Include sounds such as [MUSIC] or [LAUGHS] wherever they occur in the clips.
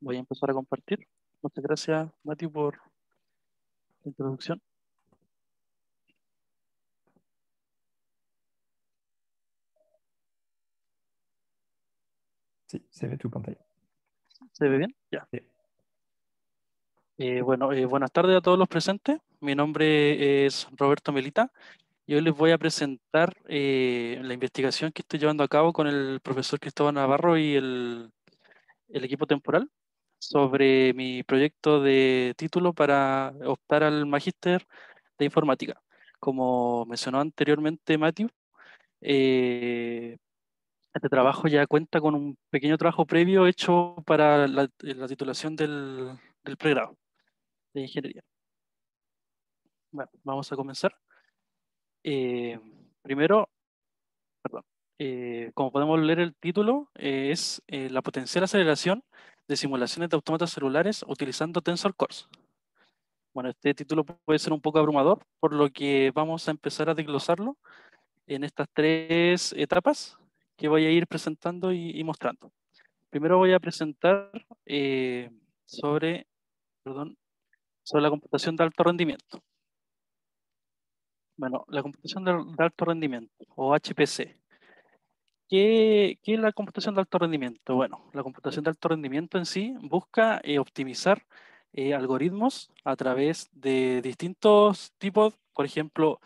voy a empezar a compartir. Muchas gracias, Mati, por la introducción. Sí, se ve tu pantalla. ¿Se ve bien? Ya. Sí. Eh, bueno, eh, buenas tardes a todos los presentes. Mi nombre es Roberto Melita y hoy les voy a presentar eh, la investigación que estoy llevando a cabo con el profesor Cristóbal Navarro y el el equipo temporal sobre mi proyecto de título para optar al magíster de informática. Como mencionó anteriormente Matthew, eh, este trabajo ya cuenta con un pequeño trabajo previo hecho para la, titulación del, pregrado de ingeniería. Bueno, vamos a comenzar. Eh, primero, perdón, eh, como podemos leer el título, eh, es eh, la potencial aceleración de simulaciones de autómatas celulares utilizando Tensor Cores. Bueno, este título puede ser un poco abrumador, por lo que vamos a empezar a desglosarlo en estas tres etapas que voy a ir presentando y, mostrando. Primero voy a presentar sobre, perdón, sobre la computación de alto rendimiento. Bueno, la computación de alto rendimiento, o HPC, ¿Qué, es la computación de alto rendimiento? Bueno, la computación de alto rendimiento en sí busca eh, optimizar eh, algoritmos a través de distintos tipos, por ejemplo,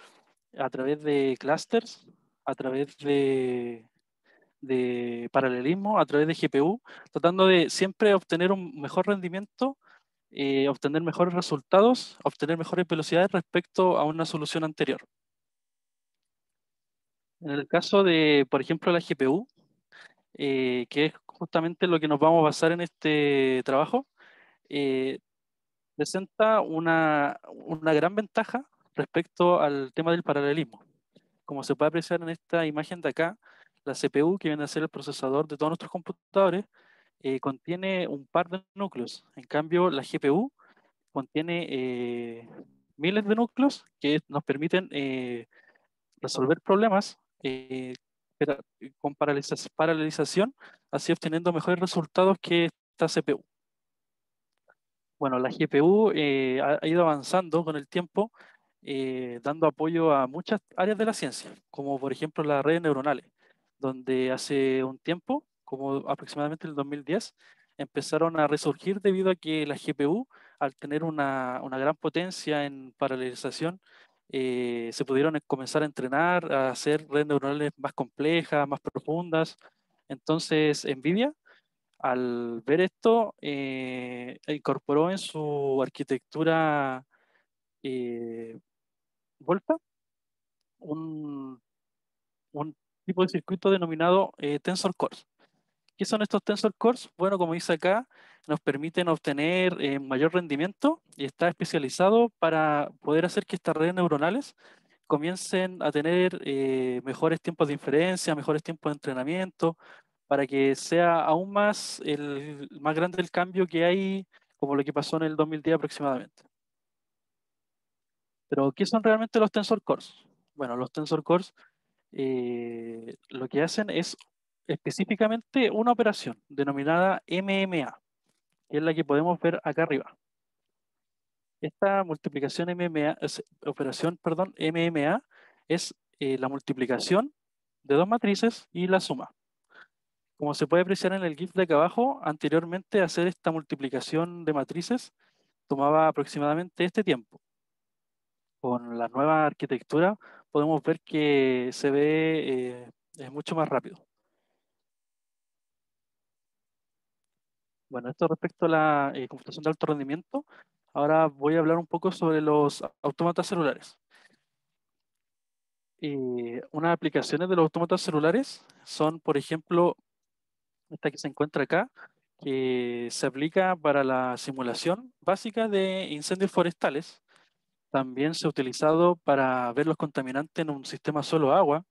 a través de clusters, a través de, paralelismo, a través de GPU, tratando de siempre obtener un mejor rendimiento, eh, obtener mejores resultados, obtener mejores velocidades respecto a una solución anterior. En el caso de, por ejemplo, la GPU, eh, que es justamente lo que nos vamos a basar en este trabajo, eh, presenta una, una gran ventaja respecto al tema del paralelismo. Como se puede apreciar en esta imagen de acá, la CPU, que viene a ser el procesador de todos nuestros computadores, eh, contiene un par de núcleos. En cambio, la GPU contiene miles de núcleos que nos permiten resolver problemas eh, eh, con paralelización así obteniendo mejores resultados que esta CPU. Bueno, la GPU eh, ha, ido avanzando con el tiempo, eh, dando apoyo a muchas áreas de la ciencia, como por ejemplo las redes neuronales, donde hace un tiempo, como aproximadamente el 2010, empezaron a resurgir debido a que la GPU, al tener una, una gran potencia en paralelización, eh, se pudieron comenzar a entrenar, a hacer redes neuronales más complejas, más profundas. Entonces, NVIDIA, al ver esto, eh, incorporó en su arquitectura eh, Volta un, un, tipo de circuito denominado eh, Tensor Cores. ¿Qué son estos Tensor Cores? Bueno, como dice acá, nos permiten obtener eh, mayor rendimiento y está especializado para poder hacer que estas redes neuronales comiencen a tener eh, mejores tiempos de inferencia, mejores tiempos de entrenamiento, para que sea aún más, el, más grande el cambio que hay, como lo que pasó en el 2010 aproximadamente. Pero, ¿qué son realmente los tensor cores? Bueno, los tensor cores eh, lo que hacen es específicamente una operación denominada MMA que es la que podemos ver acá arriba. Esta multiplicación MMA, operación, perdón, MMA es eh, la multiplicación de dos matrices y la suma. Como se puede apreciar en el GIF de acá abajo, anteriormente hacer esta multiplicación de matrices tomaba aproximadamente este tiempo. Con la nueva arquitectura podemos ver que se ve eh, es mucho más rápido. Bueno, esto respecto a la eh, computación de alto rendimiento. Ahora voy a hablar un poco sobre los autómatas celulares. Eh, unas aplicaciones de los autómatas celulares son, por ejemplo, esta que se encuentra acá, que se aplica para la simulación básica de incendios forestales. También se ha utilizado para ver los contaminantes en un sistema solo agua.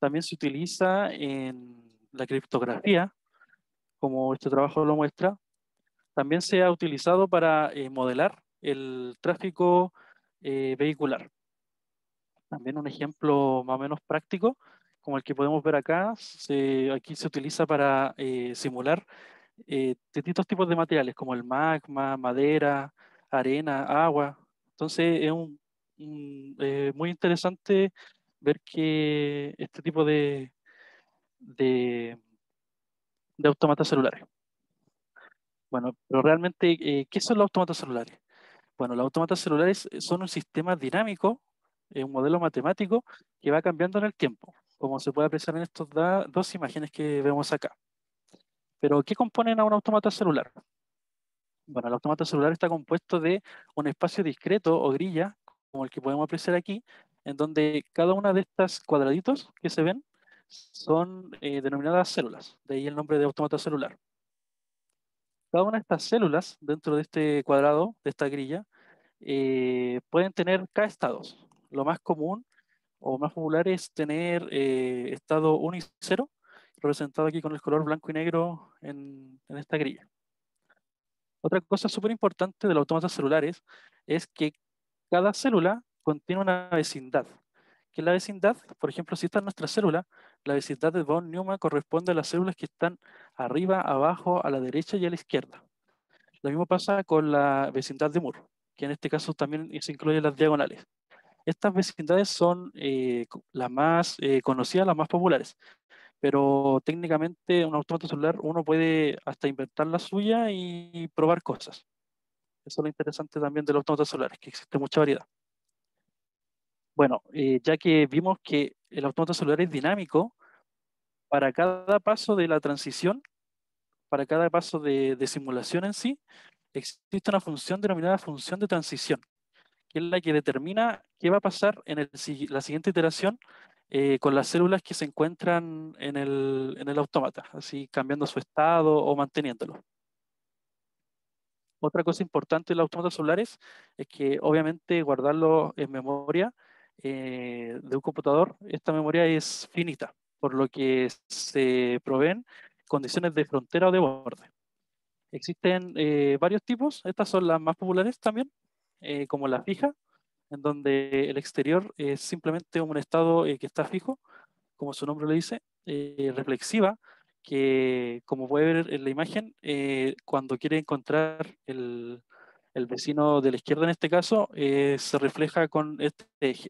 También se utiliza en la criptografía, como este trabajo lo muestra, también se ha utilizado para eh, modelar el tráfico eh, vehicular. También un ejemplo más o menos práctico, como el que podemos ver acá, aquí se utiliza para eh, simular distintos tipos de materiales, como el magma, madera, arena, agua. Entonces es muy interesante ver que este tipo de, de de automatas celulares. Bueno, pero realmente, eh, ¿qué son los automatas celulares? Bueno, los automatas celulares eh, son un sistema dinámico, eh, un modelo matemático que va cambiando en el tiempo, como se puede apreciar en estas dos imágenes que vemos acá. Pero, ¿qué componen a un automata celular? Bueno, el automata celular está compuesto de un espacio discreto o grilla, como el que podemos apreciar aquí, en donde cada una de estas cuadraditos que se ven son eh, denominadas células, de ahí el nombre de automata celular. Cada una de estas células dentro de este cuadrado, de esta grilla, eh, pueden tener K estados. Lo más común o más popular es tener eh, estado 1 y 0, representado aquí con el color blanco y negro en, esta grilla. Otra cosa súper importante de los autómatas celulares es que cada célula contiene una vecindad, que la vecindad, por ejemplo, si está en nuestra célula, la vecindad de von Neumann corresponde a las células que están arriba, abajo, a la derecha y a la izquierda. Lo mismo pasa con la vecindad de Moore, que en este caso también se incluye las diagonales. Estas vecindades son eh, las más eh, conocidas, las más populares, pero técnicamente un autómata celular uno puede hasta inventar la suya y probar cosas. Eso es lo interesante también de los autómatas solares que existe mucha variedad. Bueno, eh, ya que vimos que el autómata celular es dinámico, para cada paso de la transición, para cada paso de, simulación en sí, existe una función denominada función de transición, que es la que determina qué va a pasar en la siguiente iteración eh, con las células que se encuentran en el, en autómata, así cambiando su estado o manteniéndolo. Otra cosa importante de los autómatas celulares es que obviamente guardarlo en memoria eh, de un computador, esta memoria es finita, por lo que se proveen condiciones de frontera o de borde. Existen eh, varios tipos, estas son las más populares también, eh, como la fija, en donde el exterior es simplemente un estado que está fijo, como su nombre lo dice, reflexiva, que como puede ver en la imagen, cuando quiere encontrar el, vecino de la izquierda en este caso, se refleja con este eje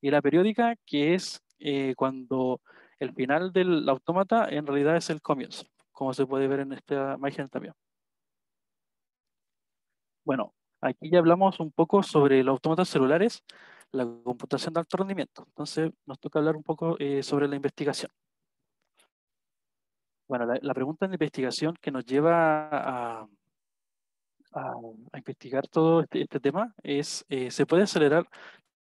y la periódica, que es eh, cuando el final del autómata en realidad es el comienzo, como se puede ver en esta imagen también. Bueno, aquí ya hablamos un poco sobre los autómatas celulares, la computación de alto rendimiento. Entonces nos toca hablar un poco eh, sobre la investigación. Bueno, la, pregunta de investigación que nos lleva a, investigar todo este, este tema es, eh, ¿se puede acelerar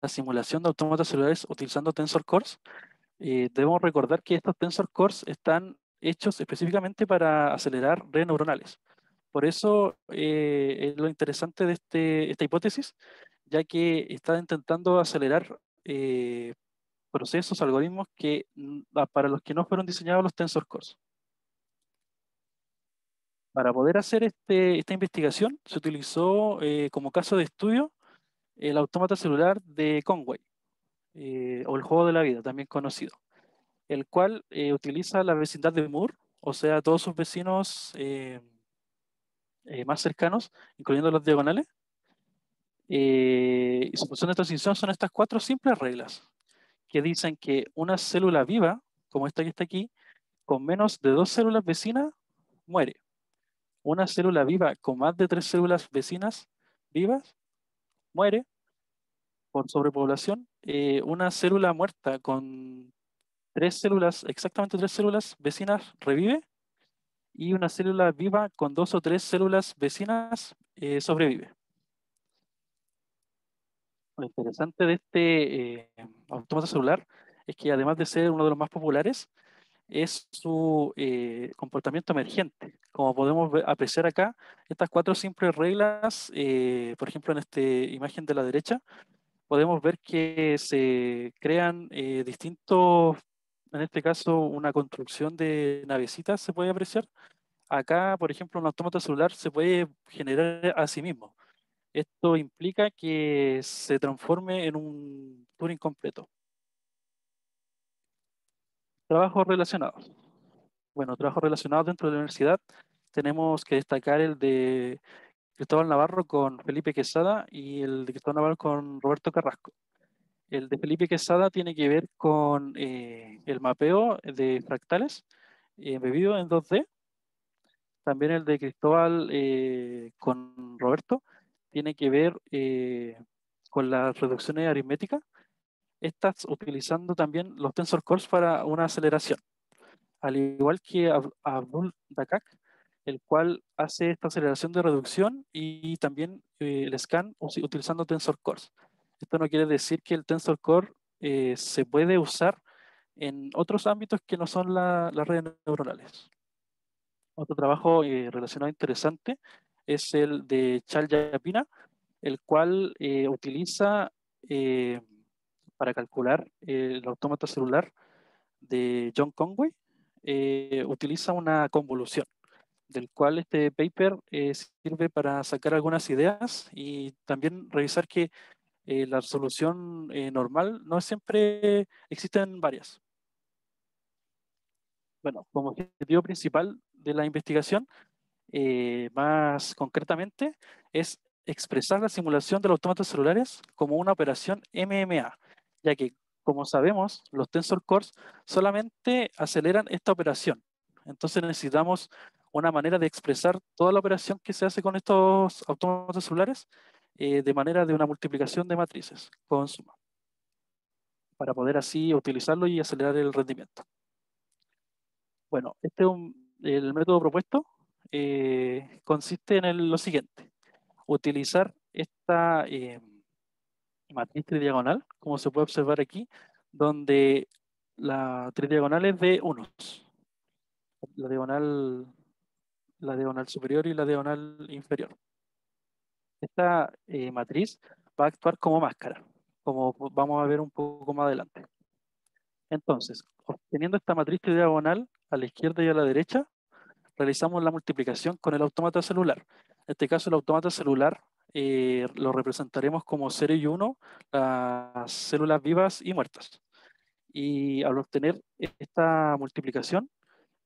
simulación de autómatas celulares utilizando Tensor Cores. Eh, debemos recordar que estos Tensor Cores están hechos específicamente para acelerar redes neuronales. Por eso eh, es lo interesante de este, esta hipótesis, ya que está intentando acelerar eh, procesos, algoritmos que, mm, para los que no fueron diseñados los Tensor Cores. Para poder hacer este, esta investigación se utilizó como caso de estudio el autómata celular de Conway, eh, o el juego de la vida, también conocido, el cual eh, utiliza la vecindad de Moore, o sea, todos sus vecinos eh, más cercanos, incluyendo los diagonales. y su función de transición son estas cuatro simples reglas, que dicen que una célula viva, como esta que está aquí, con menos de dos células vecinas, muere. Una célula viva con más de tres células vecinas vivas muere por sobrepoblación eh, una célula muerta con tres células, exactamente tres células vecinas revive y una célula viva con dos o tres células vecinas eh, sobrevive. Lo interesante de este eh, automata celular es que además de ser uno de los más populares, es su eh, comportamiento emergente. Como podemos apreciar acá, estas cuatro simples reglas, eh, por ejemplo en esta imagen de la derecha, podemos ver que se crean eh, distintos, en este caso una construcción de navecitas se puede apreciar. Acá, por ejemplo, un autómata celular se puede generar a sí mismo. Esto implica que se transforme en un Turing incompleto Trabajos relacionados. Bueno, trabajo relacionado dentro de la universidad. Tenemos que destacar el de Cristóbal Navarro con Felipe Quesada y el de Cristóbal Navarro con Roberto Carrasco. El de Felipe Quesada tiene que ver con eh, el mapeo de fractales eh, embebido en 2D. También el de Cristóbal eh, con Roberto tiene que ver con las reducciones aritméticas estás utilizando también los tensor cores para una aceleración. Al igual que Abdul Dakak, el cual hace esta aceleración de reducción y también eh, el scan utilizando tensor cores. Esto no quiere decir que el tensor core eh, se puede usar en otros ámbitos que no son las redes neuronales. Otro trabajo eh, relacionado interesante es el de Chal Yapina, el cual utiliza para calcular el autómata celular de John Conway eh, utiliza una convolución, del cual este paper eh, sirve para sacar algunas ideas y también revisar que eh, la solución normal no siempre existen varias. Bueno, como objetivo principal de la investigación, más concretamente, es expresar la simulación de los autómatas celulares como una operación MMA, ya que, como sabemos, los tensor cores solamente aceleran esta operación. Entonces necesitamos una manera de expresar toda la operación que se hace con estos autómatas celulares eh, de manera de una multiplicación de matrices con suma, para poder así utilizarlo y acelerar el rendimiento. Bueno, este el método propuesto. Eh, consiste en lo siguiente, utilizar esta... Eh, matriz tridiagonal, como se puede observar aquí, donde la tridiagonal es de unos. La diagonal, la diagonal superior y la diagonal inferior. Esta eh, matriz va a actuar como máscara, como vamos a ver un poco más adelante. Entonces, obteniendo esta matriz tridiagonal a la izquierda y a la derecha, realizamos la multiplicación con el autómata celular. En este caso, el autómata celular eh, lo representaremos como 0 y 1, las células vivas y muertas. Y al obtener esta multiplicación,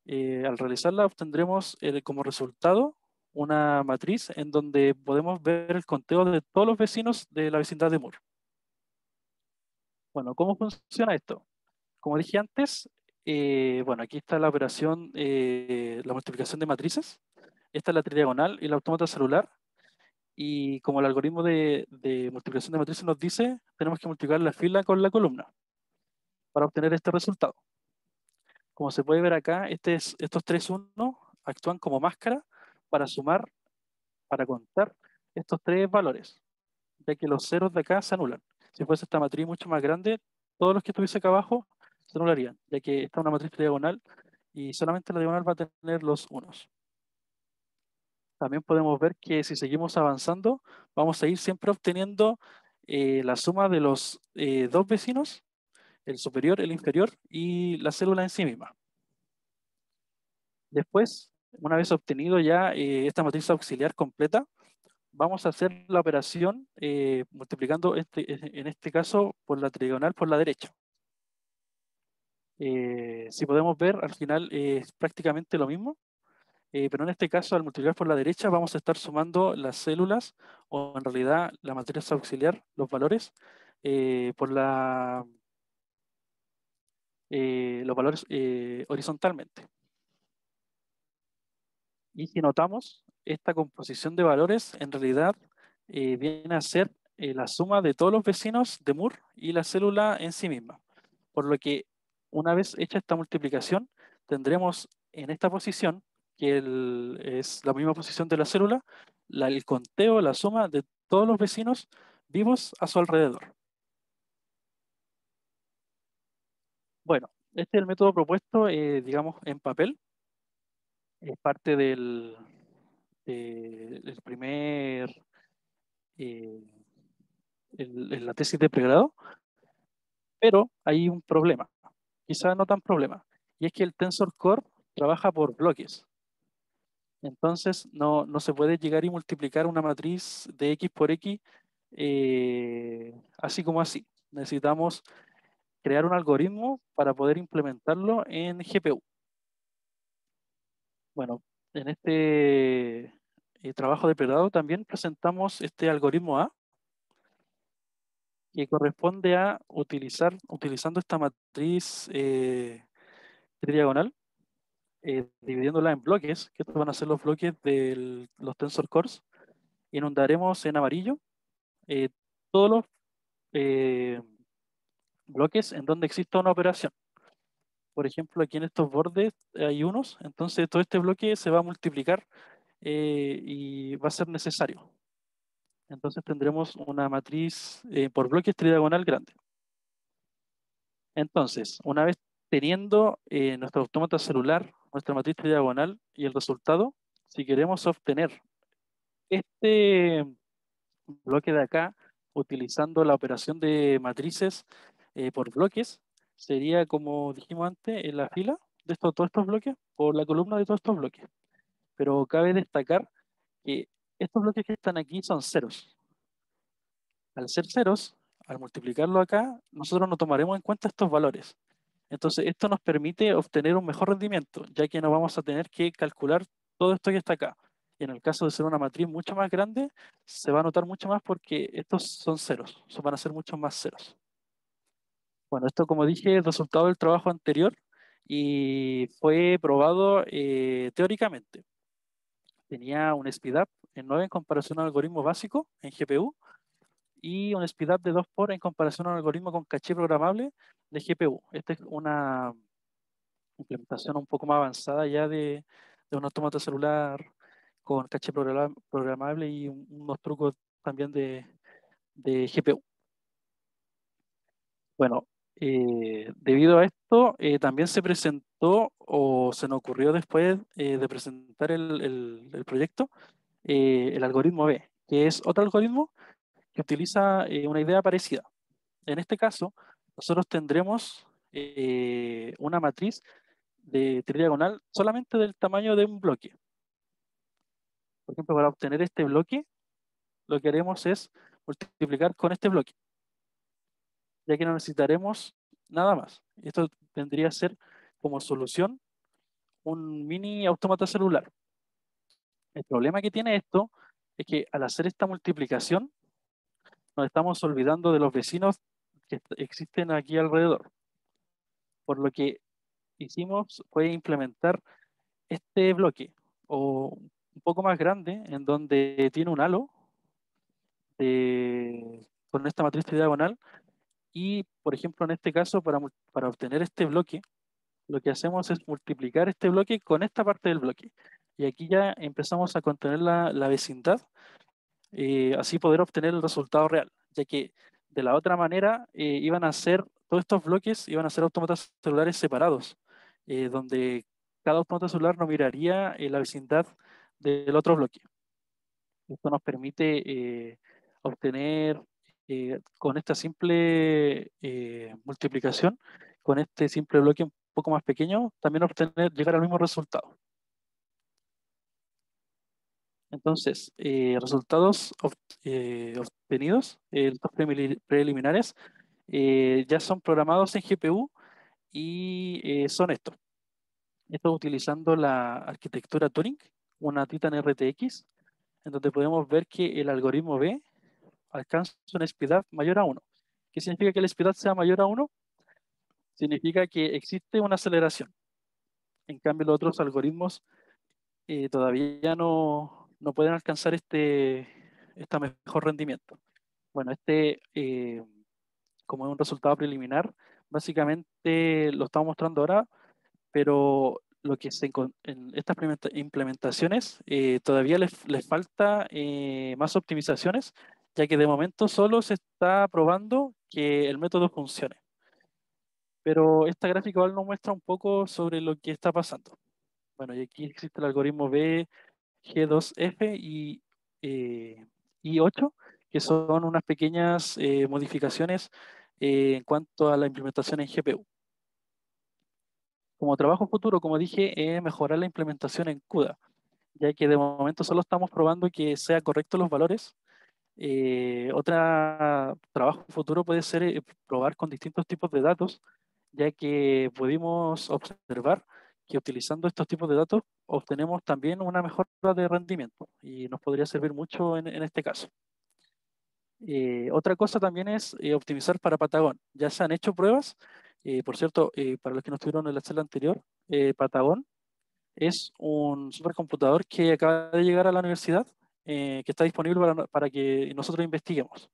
eh, al realizarla obtendremos eh, como resultado una matriz en donde podemos ver el conteo de todos los vecinos de la vecindad de Moore. Bueno, ¿cómo funciona esto? Como dije antes, bueno, aquí está la operación, la multiplicación de matrices. Esta es la tridiagonal y la autómata celular. Y como el algoritmo de, multiplicación de matrices nos dice, tenemos que multiplicar la fila con la columna para obtener este resultado. Como se puede ver acá, este estos tres 1 actúan como máscara para sumar, para contar estos tres valores, ya que los ceros de acá se anulan. Si fuese esta matriz mucho más grande, todos los que estuviese acá abajo se anularían, ya que esta es una matriz diagonal y solamente la diagonal va a tener los unos también podemos ver que si seguimos avanzando, vamos a ir siempre obteniendo eh, la suma de los eh, dos vecinos, el superior, el inferior y la célula en sí misma. Después, una vez obtenido ya eh, esta matriz auxiliar completa, vamos a hacer la operación multiplicando, este, e-, en este caso, por la trigonal por la derecha. si podemos ver, al final es prácticamente lo mismo eh, pero en este caso, al multiplicar por la derecha, vamos a estar sumando las células, o en realidad la materia auxiliar, los valores, eh, por la, eh, los valores horizontalmente. Y si notamos, esta composición de valores en realidad viene a ser la suma de todos los vecinos de Moore y la célula en sí misma. Por lo que, una vez hecha esta multiplicación, tendremos en esta posición que es la misma posición de la célula, el conteo, la suma de todos los vecinos vivos a su alrededor. Bueno, este es el método propuesto, eh, digamos, en papel. Es parte del, primer, en eh, la tesis de pregrado, pero hay un problema, quizás no tan problema, y es que el tensor core trabaja por bloques. Entonces, no, se puede llegar y multiplicar una matriz de X por X eh, así como así. Necesitamos crear un algoritmo para poder implementarlo en GPU. Bueno, en este eh, trabajo de predado también presentamos este algoritmo A, que corresponde a utilizar, utilizando esta matriz eh, tridiagonal, eh, dividiéndola en bloques, que estos van a ser los bloques de los tensor cores, inundaremos en amarillo eh, todos los eh, bloques en donde exista una operación. Por ejemplo, aquí en estos bordes hay unos, entonces todo este bloque se va a multiplicar y va a ser necesario. Entonces tendremos una matriz por bloques tridiagonal grande. Entonces, una vez teniendo eh, nuestro autómata celular, nuestra matriz diagonal y el resultado, si queremos obtener este bloque de acá, utilizando la operación de matrices eh, por bloques, sería como dijimos antes, en la fila de todos estos bloques, por la columna de todos estos bloques. Pero cabe destacar que estos bloques que están aquí son ceros. Al ser ceros, al multiplicarlo acá, nosotros no tomaremos en cuenta estos valores. Entonces, esto nos permite obtener un mejor rendimiento, ya que no vamos a tener que calcular todo esto que está acá. Y en el caso de ser una matriz mucho más grande, se va a notar mucho más porque estos son ceros, son, van a ser muchos más ceros. Bueno, esto como dije, es resultado del trabajo anterior y fue probado eh, teóricamente. Tenía un up en 9 en comparación al algoritmo básico en GPU y un speedup de 2 por en comparación a un algoritmo con caché programable de GPU. Esta es una implementación un poco más avanzada ya de, un autómata celular con caché programable y unos trucos también de, GPU. Bueno, eh, debido a esto, eh, también se presentó o se nos ocurrió después eh, de presentar el proyecto el algoritmo B, que es otro algoritmo utiliza eh, una idea parecida. En este caso, nosotros tendremos eh, una matriz de tridiagonal solamente del tamaño de un bloque. Por ejemplo, para obtener este bloque, lo que haremos es multiplicar con este bloque, ya que no necesitaremos nada más. Esto tendría que ser como solución un mini automata celular. El problema que tiene esto es que al hacer esta multiplicación, nos estamos olvidando de los vecinos que existen aquí alrededor. Por lo que hicimos fue implementar este bloque o un poco más grande en donde tiene un halo con esta matriz diagonal y por ejemplo en este caso para, obtener este bloque lo que hacemos es multiplicar este bloque con esta parte del bloque y aquí ya empezamos a contener la vecindad eh, así poder obtener el resultado real, ya que de la otra manera eh, iban a ser, todos estos bloques iban a ser autómatas celulares separados, eh, donde cada autómata celular no miraría la vecindad del otro bloque. Esto nos permite obtener con esta simple multiplicación, con este simple bloque un poco más pequeño, también obtener, llegar al mismo resultado. Entonces, eh, resultados eh, obtenidos, eh, los preliminares, ya son programados en GPU y son estos. Esto utilizando la arquitectura Turing, una Titan RTX, en donde podemos ver que el algoritmo B alcanza una speedup mayor a 1. ¿Qué significa que el speedup sea mayor a 1? Significa que existe una aceleración. En cambio, los otros algoritmos eh, todavía no, no pueden alcanzar este, mejor rendimiento. Bueno, este, eh, como es un resultado preliminar, básicamente lo estamos mostrando ahora, pero lo que en estas implementaciones eh, todavía les, falta eh, más optimizaciones, ya que de momento solo se está probando que el método funcione. Pero esta gráfica nos muestra un poco sobre lo que está pasando. Bueno, y aquí existe el algoritmo B G2F y I8, eh, que son unas pequeñas eh, modificaciones eh, en cuanto a la implementación en GPU. Como trabajo futuro, como dije, es mejorar la implementación en CUDA, ya que de momento solo estamos probando que sean correctos los valores. otro trabajo futuro puede ser probar con distintos tipos de datos, ya que pudimos observar que utilizando estos tipos de datos obtenemos también una mejora de rendimiento y nos podría servir mucho en, este caso. Eh, otra cosa también es eh, optimizar para Patagón. Ya se han hecho pruebas. Eh, por cierto, para los que no estuvieron en la sala anterior, Patagón es un supercomputador que acaba de llegar a la universidad, que está disponible para, para que nosotros investiguemos.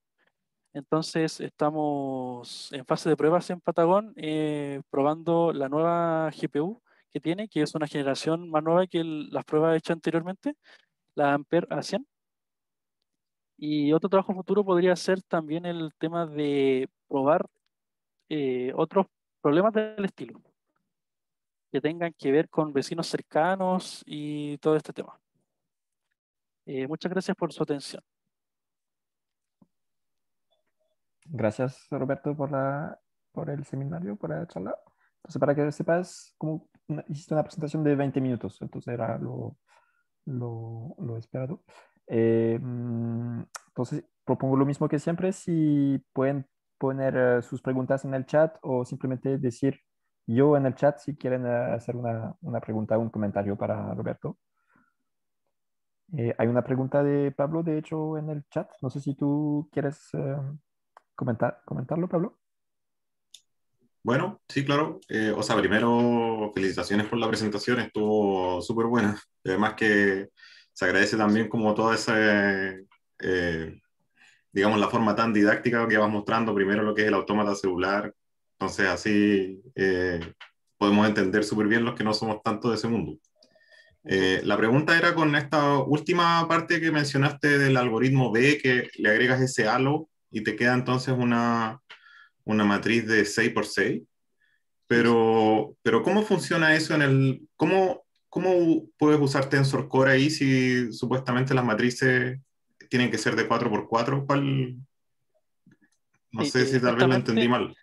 Entonces, estamos en fase de pruebas en Patagón, probando la nueva GPU que tiene, que es una generación más nueva que las pruebas hechas anteriormente, la Ampere A100. Y otro trabajo futuro podría ser también el tema de probar eh, otros problemas del estilo que tengan que ver con vecinos cercanos y todo este tema. Eh, muchas gracias por su atención. Gracias, Roberto, por, la, por el seminario, por la charla. Entonces, para que sepas cómo una, hiciste una presentación de 20 minutos, entonces era lo, lo, lo esperado. Eh, mm, entonces, propongo lo mismo que siempre, si pueden poner eh, sus preguntas en el chat o simplemente decir yo en el chat si quieren eh, hacer una, una pregunta o un comentario para Roberto. hay una pregunta de Pablo, de hecho, en el chat. No sé si tú quieres comentar, comentarlo, Pablo. Bueno, sí, claro. Eh, o sea, primero, felicitaciones por la presentación, estuvo súper buena. Además que se agradece también como toda esa, eh, digamos, la forma tan didáctica que vas mostrando primero lo que es el autómata celular. Entonces, así eh, podemos entender súper bien los que no somos tanto de ese mundo. la pregunta era con esta última parte que mencionaste del algoritmo B, que le agregas ese halo y te queda entonces una, una matriz de 6x6, pero, pero ¿cómo funciona eso en el... ¿Cómo, cómo puedes usar Tensor Core ahí si supuestamente las matrices tienen que ser de 4x4? ¿Cuál? No sé si tal vez lo entendí mal.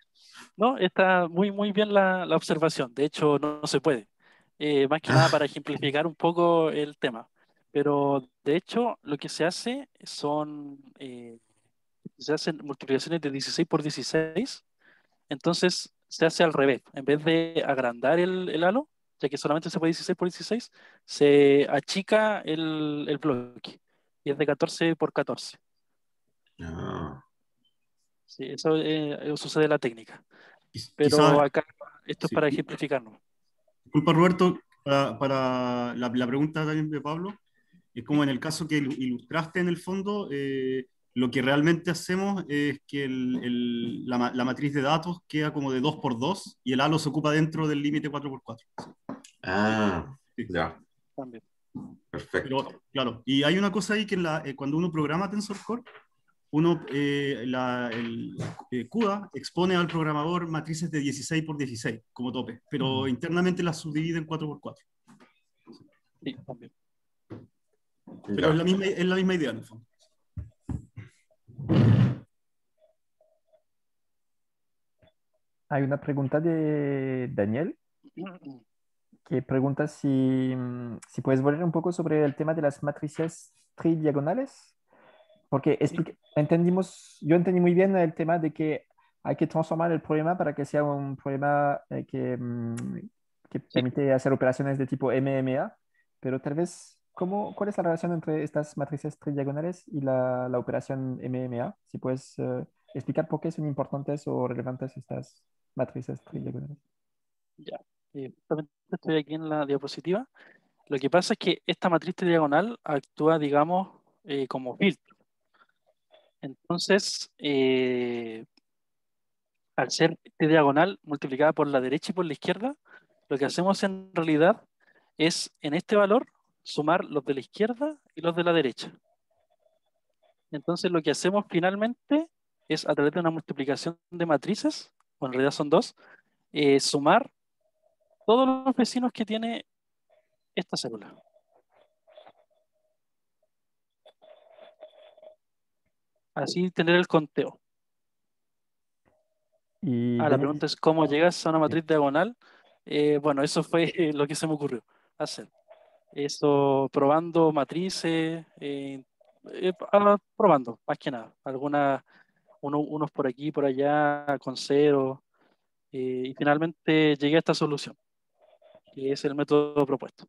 No, está muy, muy bien la, la observación. De hecho, no, se puede. Eh, más que ah. nada para ejemplificar un poco el tema. Pero de hecho, lo que se hace son eh, se hacen multiplicaciones de 16 por 16, entonces se hace al revés. En vez de agrandar el, el halo, ya que solamente se puede 16 por 16, se achica el, el bloque. Y es de 14 por 14. Ah. Sí, eh, eso sucede en la técnica. Pero acá, esto es para ejemplificarnos. Disculpa, Roberto, para, la, la, pregunta también de Pablo. Es como en el caso que ilustraste en el fondo, eh, lo que realmente hacemos es que la, matriz de datos queda como de 2x2 y el halo se ocupa dentro del límite 4x4. Ah, ya. Perfecto. claro, y hay una cosa ahí que eh, cuando uno programa TensorCore, uno, eh, el, eh, CUDA expone al programador matrices de 16 x 16 como tope, pero internamente las subdivide en 4 x 4. Sí, también. Pero es la, misma, es la misma idea en hay una pregunta de Daniel que pregunta mm, si, puedes volver un poco sobre el tema de las matrices tridiagonales, porque entendimos, yo entendí muy bien el tema de que hay que transformar el problema para que sea un problema eh, que, mm, que permite hacer operaciones de tipo MMA, pero tal vez ¿Cómo, ¿Cuál es la relación entre estas matrices tridiagonales y la, la operación MMA? Si puedes eh, explicar por qué son importantes o relevantes estas matrices tridiagonales. Ya, eh, estoy aquí en la diapositiva. Lo que pasa es que esta matriz tridiagonal actúa, digamos, eh, como filtro. Entonces, al ser tridiagonal multiplicada por la derecha y por la izquierda, lo que hacemos en realidad es en este valor sumar los de la izquierda y los de la derecha. Entonces lo que hacemos finalmente es a través de una multiplicación de matrices, o en realidad son dos, eh, sumar todos los vecinos que tiene esta célula. Así tener el conteo. Ahora la pregunta es cómo llegas a una matriz diagonal. Eh, bueno, eso fue [LAUGHS] lo que se me ocurrió hacer. Eso, probando matrices, eh, ah, probando, más que nada. Algunas, unos por aquí, por allá, con cero. Eh, y finalmente llegué a esta solución, que es el método propuesto.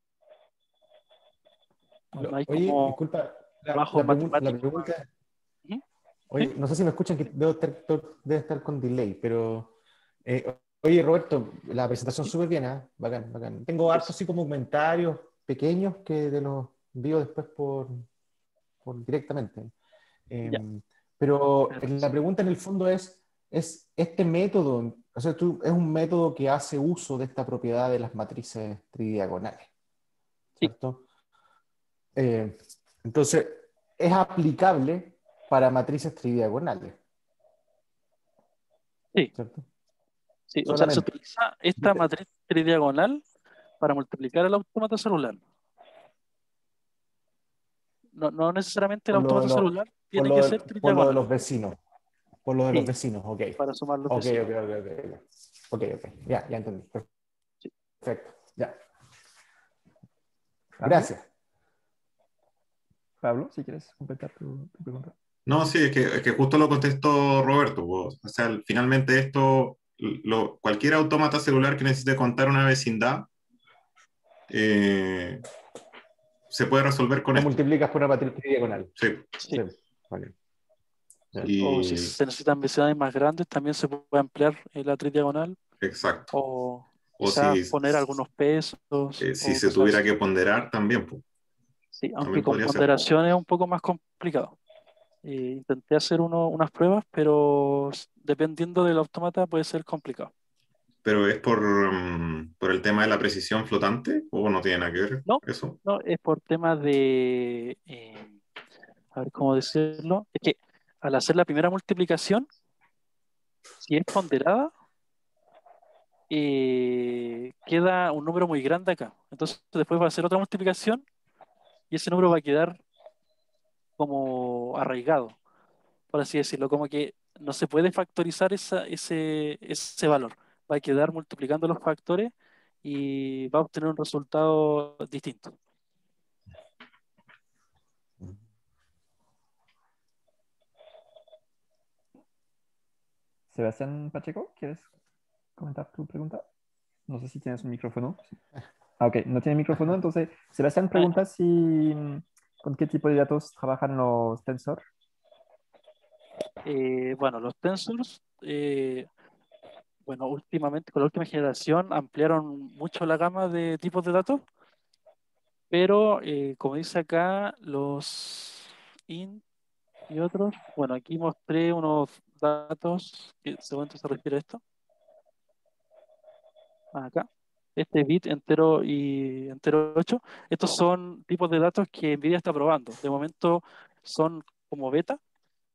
No Oye, disculpa, la, pregunta, no sé si me escuchan, que estar, debe estar con delay, pero... Eh, oye, Roberto, la presentación súper bien, ¿ah? Bacán, bacán. Tengo hartos así como comentarios, pequeños que te los digo después por, directamente. Em, pero la pregunta en el fondo es, es este método, es un método que hace uso de esta propiedad de las matrices tridiagonales. ¿Cierto? Eh, entonces, es aplicable para matrices tridiagonales. Sí. ¿Cierto? Sí, o sea, se utiliza esta matriz tridiagonal para multiplicar el automata celular. No, no necesariamente el automata celular tiene que ser ser Por lo de los vecinos. Por lo de los vecinos, ok. Para sumar los okay, vecinos. Ok, ok, ok. Ok, ok. Ya, ya entendí. Perfecto. Ya. Gracias. Pablo, si quieres completar tu, pregunta. No, sí, es que, justo lo contestó Roberto. O sea, finalmente esto, cualquier autómata celular que necesite contar una vecindad eh, se puede resolver con esto. multiplicas por una matriz diagonal. Sí. O si se necesitan velocidades más grandes, también se puede ampliar la tridiagonal. Exacto. O, poner algunos pesos. Eh, si se tuviera que ponderar también. Sí, aunque con ponderación es un poco más complicado. Eh, intenté hacer unas pruebas, pero dependiendo del automata puede ser complicado pero es mm, por, el tema de la precisión flotante o no tiene nada que ver eso. No, es por tema de, eh, a ver cómo decirlo, es que al hacer la primera multiplicación, si es ponderada, eh, queda un número muy grande acá. Entonces después va a hacer otra multiplicación y ese número va a quedar como arraigado, por así decirlo, como que no se puede factorizar ese valor va a quedar multiplicando los factores y va a obtener un resultado distinto. Sebastián Pacheco, ¿quieres comentar tu pregunta? No sé si tienes un micrófono. [LAUGHS] Ah, ok, no tiene micrófono. Entonces, Sebastián pregunta si con qué tipo de datos trabajan los tensors. Eh, bueno, los tensors eh, bueno, últimamente, con la última generación ampliaron mucho la gama de tipos de datos, pero eh, como dice acá, los int y otros, bueno, aquí mostré unos datos que según se refiere a esto. Acá, este bit entero y entero 8, estos son tipos de datos que NVIDIA está probando. De momento son como beta,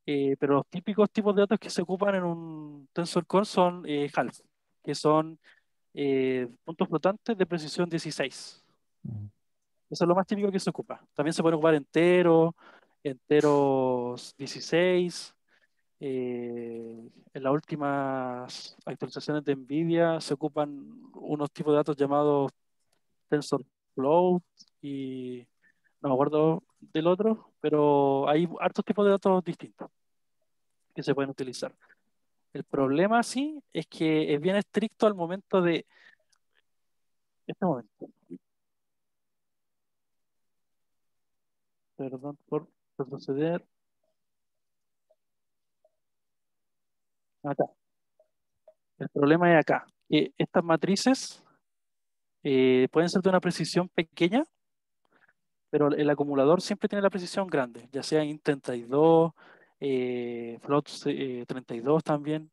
eh, pero los típicos tipos de datos que se ocupan en un tensor core son eh, half, que son eh, puntos flotantes de precisión 16. Mm. Eso es lo más típico que se ocupa. También se pueden ocupar enteros, enteros 16. en las últimas actualizaciones de NVIDIA se ocupan unos tipos de datos llamados TensorFlow y no me acuerdo del otro, pero hay hartos tipos de datos distintos que se pueden utilizar. El problema, sí, es que es bien estricto al momento de... Este momento. Perdón por proceder Acá. El problema es acá. Que estas matrices eh, pueden ser de una precisión pequeña, pero el acumulador siempre tiene la precisión grande, ya sea int 32, eh, 32 eh, también.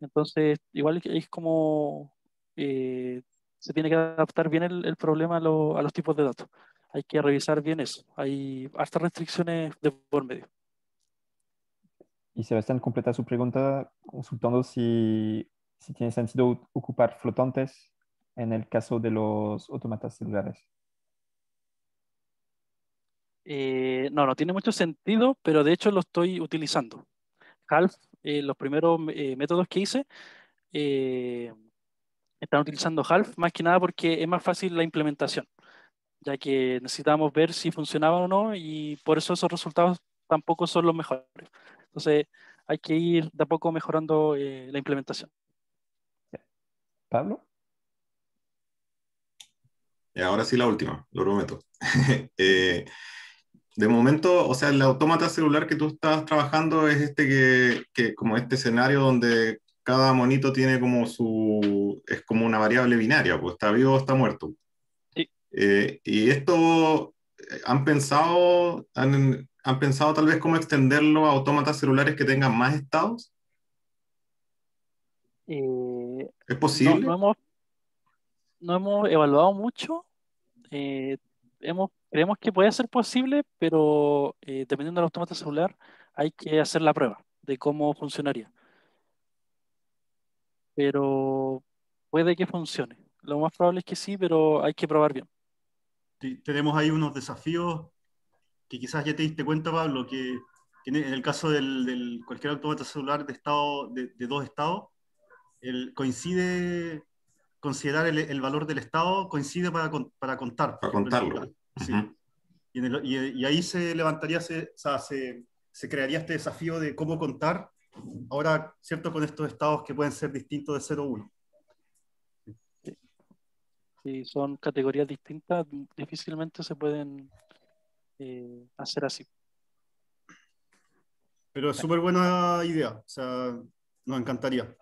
Entonces, igual es como eh, se tiene que adaptar bien el, problema a, los tipos de datos. Hay que revisar bien eso. Hay hasta restricciones de por medio. Y Sebastián completa su pregunta consultando si, si tiene sentido ocupar flotantes en el caso de los automatas celulares. Eh, no, no tiene mucho sentido, pero de hecho lo estoy utilizando. Half, eh, los primeros eh, métodos que hice, están utilizando Half más que nada porque es más fácil la implementación, ya que necesitamos ver si funcionaba o no y por eso esos resultados tampoco son los mejores. Entonces hay que ir de a poco mejorando la implementación. Pablo. Y ahora sí la última, lo prometo. [LAUGHS] de momento, o sea, el autómata celular que tú estás trabajando es este que, como este escenario donde cada monito tiene como su, es como una variable binaria, pues está vivo o está muerto. Eh, y esto, eh, ¿han pensado, han, pensado tal vez cómo extenderlo a autómatas celulares que tengan más estados? Eh, ¿Es posible? No, no, hemos, evaluado mucho. hemos Creemos que puede ser posible, pero eh, dependiendo del automata celular, hay que hacer la prueba de cómo funcionaría. Pero puede que funcione. Lo más probable es que sí, pero hay que probar bien. tenemos ahí unos desafíos que quizás ya te diste cuenta, Pablo, que, en el caso del, cualquier automata celular de, estado, de, dos estados, coincide considerar el, el, valor del estado, coincide para, para contar. Para contarlo. Sí. y, ahí se levantaría, se, o sea, se, crearía este desafío de cómo contar ahora, ¿cierto?, con estos estados que pueden ser distintos de 0 a 1. Sí. son categorías distintas, difícilmente se pueden eh, hacer así. Pero es súper buena idea, o sea, nos encantaría.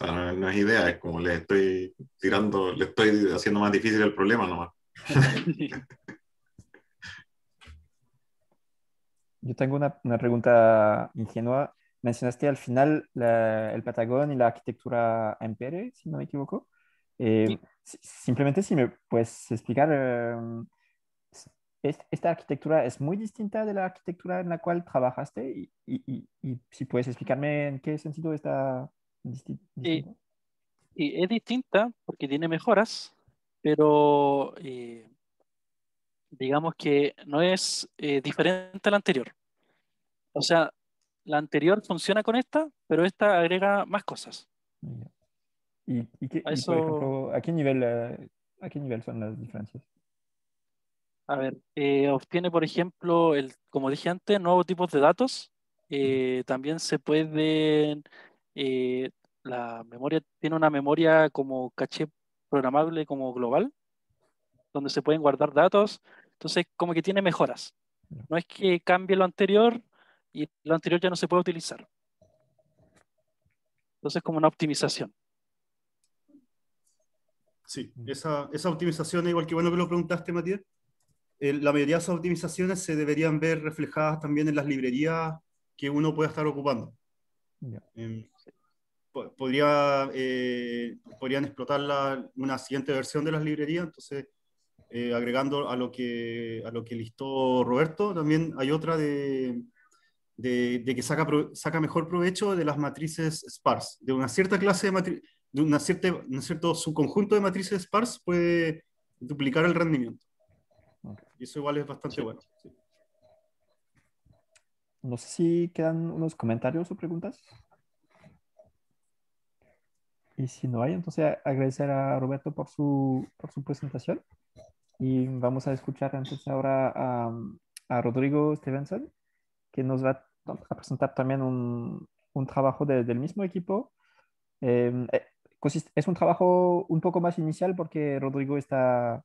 no, es idea, es como le estoy tirando, le estoy haciendo más difícil el problema nomás. [LAUGHS] [LAUGHS] Yo tengo una, pregunta ingenua. Mencionaste al final el Patagón y la arquitectura Pérez, si no me equivoco. Eh, simplemente si me puedes explicar, em, esta arquitectura es muy distinta de la arquitectura en la cual trabajaste y, si puedes explicarme en qué sentido está distinta. Y, es distinta porque tiene mejoras, pero eh, digamos que no es eh, diferente a la anterior. O sea, la anterior funciona con esta, pero esta agrega más cosas. ¿Y, ¿a qué, nivel, eh, a qué nivel son las diferencias? A ver, eh, obtiene, por ejemplo, el, como dije antes, nuevos tipos de datos. Eh, también se pueden, la memoria tiene una memoria como caché programable, como global, donde se pueden guardar datos. Entonces, como que tiene mejoras. No es que cambie lo anterior, y lo anterior ya no se puede utilizar. Entonces, como una optimización. Sí, esa, esa optimización, igual que bueno que lo preguntaste, Matías, eh, la mayoría de esas optimizaciones se deberían ver reflejadas también en las librerías que uno pueda estar ocupando. Em, podría, eh, podrían explotar una siguiente versión de las librerías, entonces eh, agregando a lo, que, a lo que listó Roberto, también hay otra de, de, que saca, saca mejor provecho de las matrices sparse. De una cierta clase de matriz, de una cierta, un cierto subconjunto de matrices sparse puede duplicar el rendimiento. Y eso igual es bastante bueno. No sé si quedan unos comentarios o preguntas. Y si no hay, entonces agradecer a Roberto por su, por su presentación. Y vamos a escuchar entonces ahora a, a Rodrigo Stevenson, que nos va a a presentar también un, un trabajo del mismo equipo. Em, eh, es un trabajo un poco más inicial porque Rodrigo está,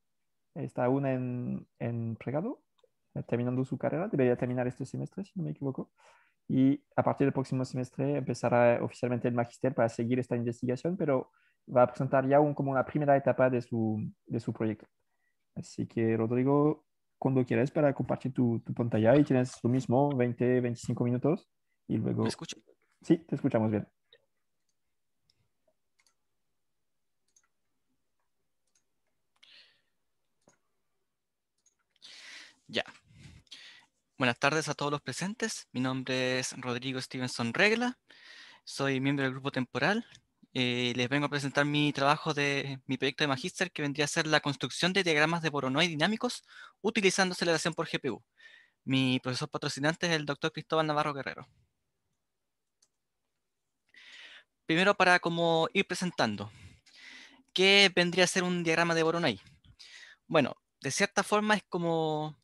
está aún en, en pregado, eh, terminando su carrera, debería terminar este semestre, si no me equivoco. Y a partir del próximo semestre empezará oficialmente el magister para seguir esta investigación, pero va a presentar ya un, como una primera etapa de su, de su proyecto. Así que Rodrigo, cuando quieras para compartir tu, pantalla y tienes lo mismo, 20, 25 minutos y luego... ¿Me escuchas? Sí, te escuchamos bien. Ya. Buenas tardes a todos los presentes. Mi nombre es Rodrigo Stevenson Regla. Soy miembro del grupo temporal eh, les vengo a presentar mi trabajo de mi proyecto de magíster que vendría a ser la construcción de diagramas de Voronoi dinámicos utilizando aceleración por GPU. Mi profesor patrocinante es el doctor Cristóbal Navarro Guerrero. Primero para como ir presentando, ¿qué vendría a ser un diagrama de Voronoi? Bueno, de cierta forma es como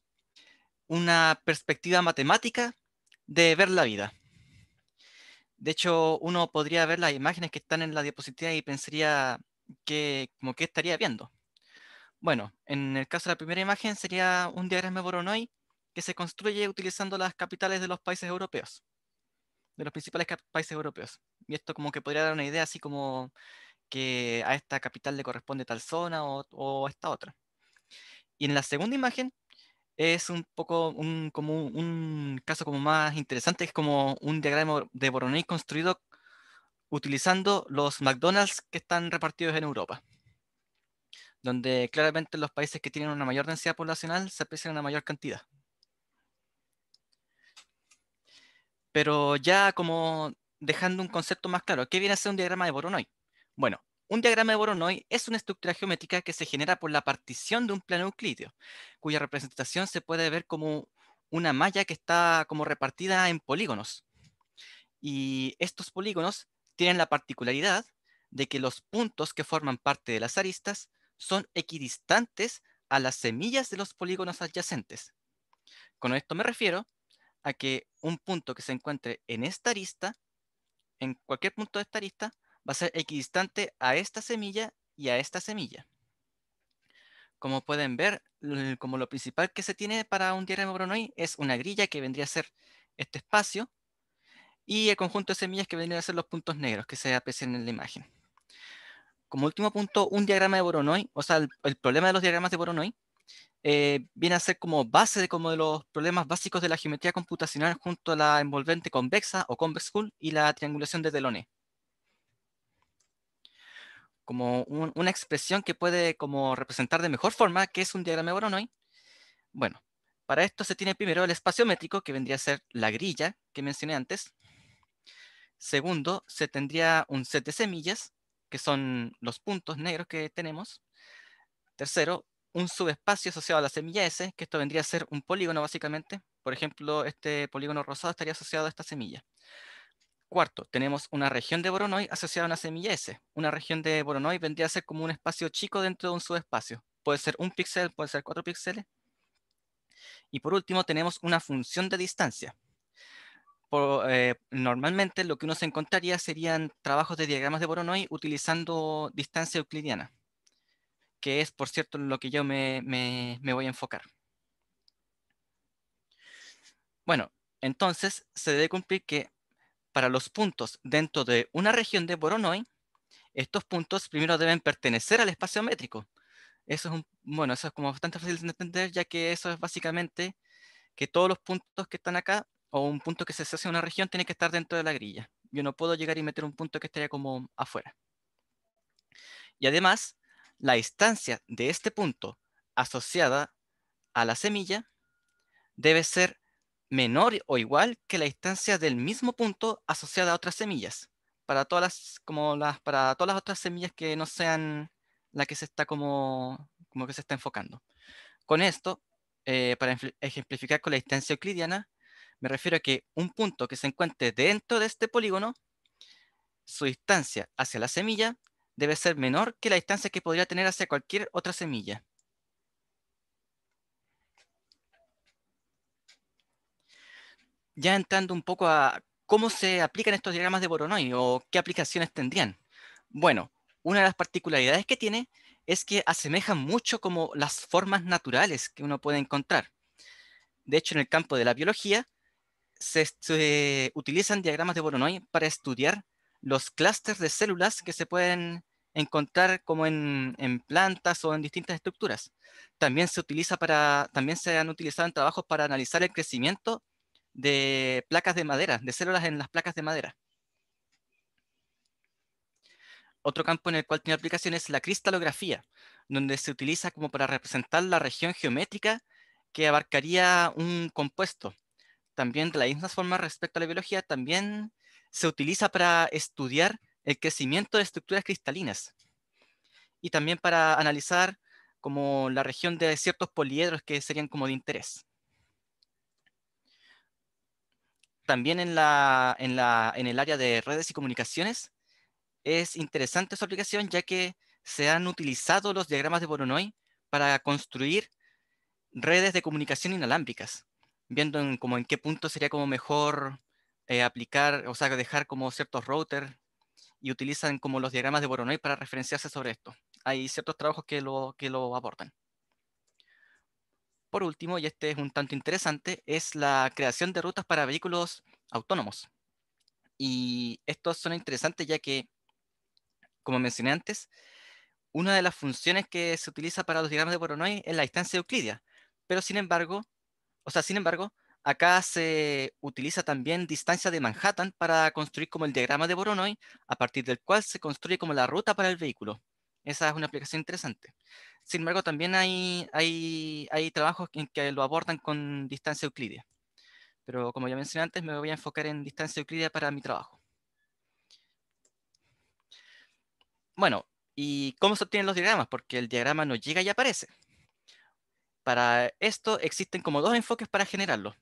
una perspectiva matemática de ver la vida. De hecho, uno podría ver las imágenes que están en la diapositiva y pensaría que, como que estaría viendo. Bueno, en el caso de la primera imagen sería un diagrama de Voronoi que se construye utilizando las capitales de los países europeos, de los principales países europeos. Y esto como que podría dar una idea así como que a esta capital le corresponde tal zona o, o esta otra. Y en la segunda imagen es un poco un, como un caso como más interesante, es como un diagrama de Boronoi construido utilizando los McDonald's que están repartidos en Europa, donde claramente los países que tienen una mayor densidad poblacional se aprecian una mayor cantidad. Pero ya como dejando un concepto más claro, ¿qué viene a ser un diagrama de Boronoi? Bueno, un diagrama de Voronoi es una estructura geométrica que se genera por la partición de un plano euclídeo, cuya representación se puede ver como una malla que está como repartida en polígonos. Y estos polígonos tienen la particularidad de que los puntos que forman parte de las aristas son equidistantes a las semillas de los polígonos adyacentes. Con esto me refiero a que un punto que se encuentre en esta arista, en cualquier punto de esta arista, va a ser equidistante a esta semilla y a esta semilla. Como pueden ver, como lo principal que se tiene para un diagrama de Voronoi es una grilla que vendría a ser este espacio y el conjunto de semillas que vendrían a ser los puntos negros que se aprecian en la imagen. Como último punto, un diagrama de Voronoi, o sea, el, problema de los diagramas de Voronoi eh, viene a ser como base de como de los problemas básicos de la geometría computacional junto a la envolvente convexa o convex hull y la triangulación de Delaunay como una expresión que puede como representar de mejor forma que es un diagrama de Voronoi. Bueno, para esto se tiene primero el espacio métrico, que vendría a ser la grilla que mencioné antes. Segundo, se tendría un set de semillas, que son los puntos negros que tenemos. Tercero, un subespacio asociado a la semilla S, que esto vendría a ser un polígono básicamente. Por ejemplo, este polígono rosado estaría asociado a esta semilla. Cuarto, tenemos una región de Voronoi asociada a una semilla S. Una región de Voronoi vendría a ser como un espacio chico dentro de un subespacio. Puede ser un píxel, puede ser cuatro píxeles. Y por último, tenemos una función de distancia. Eh, normalmente lo que uno se encontraría serían trabajos de diagramas de Voronoi utilizando distancia euclidiana, que es, por cierto, lo que yo me voy a enfocar. Bueno, entonces se debe cumplir que para los puntos dentro de una región de Voronoi, estos puntos primero deben pertenecer al espacio métrico. Eso es, bueno, eso es como bastante fácil de entender, ya que eso es básicamente que todos los puntos que están acá, o un punto que se hace una región, tiene que estar dentro de la grilla. Yo no puedo llegar y meter un punto que estaría como afuera. Y además, la distancia de este punto asociada a la semilla debe ser menor o igual que la distancia del mismo punto asociada a otras semillas. Para todas las, como las, para todas las otras semillas que no sean la que se está como, como que se está enfocando. Con esto, eh, para ejemplificar con la distancia euclidiana, me refiero a que un punto que se encuentre dentro de este polígono, su distancia hacia la semilla debe ser menor que la distancia que podría tener hacia cualquier otra semilla. ya entrando un poco a cómo se aplican estos diagramas de Voronoi o qué aplicaciones tendrían. Bueno, una de las particularidades que tiene es que asemeja mucho como las formas naturales que uno puede encontrar. De hecho, en el campo de la biología, se, utilizan diagramas de Voronoi para estudiar los clústeres de células que se pueden encontrar como en, en, plantas o en distintas estructuras. También se utiliza para, también se han utilizado en trabajos para analizar el crecimiento de placas de madera, de células en las placas de madera. Otro campo en el cual tiene aplicación es la cristalografía, donde se utiliza como para representar la región geométrica que abarcaría un compuesto. También de la misma forma respecto a la biología, también se utiliza para estudiar el crecimiento de estructuras cristalinas y también para analizar como la región de ciertos poliedros que serían como de interés. También en, el área de redes y comunicaciones es interesante su aplicación ya que se han utilizado los diagramas de Voronoi para construir redes de comunicación inalámbricas, viendo en, como en qué punto sería como mejor eh, aplicar, o sea, dejar como ciertos routers y utilizan como los diagramas de Voronoi para referenciarse sobre esto. Hay ciertos trabajos que lo, que lo aportan. Por último, y este es un tanto interesante, es la creación de rutas para vehículos autónomos. Y estos son interesantes ya que, como mencioné antes, una de las funciones que se utiliza para los diagramas de Voronoi es la distancia euclidia, pero sin embargo, o sea, sin embargo, acá se utiliza también distancia de Manhattan para construir como el diagrama de Voronoi, a partir del cual se construye como la ruta para el vehículo. Esa es una aplicación interesante. Sin embargo, también hay, hay, hay trabajos que lo abordan con distancia euclidea Pero como ya mencioné antes, me voy a enfocar en distancia euclidea para mi trabajo. Bueno, ¿y cómo se obtienen los diagramas? Porque el diagrama no llega y aparece. Para esto existen como dos enfoques para generarlo.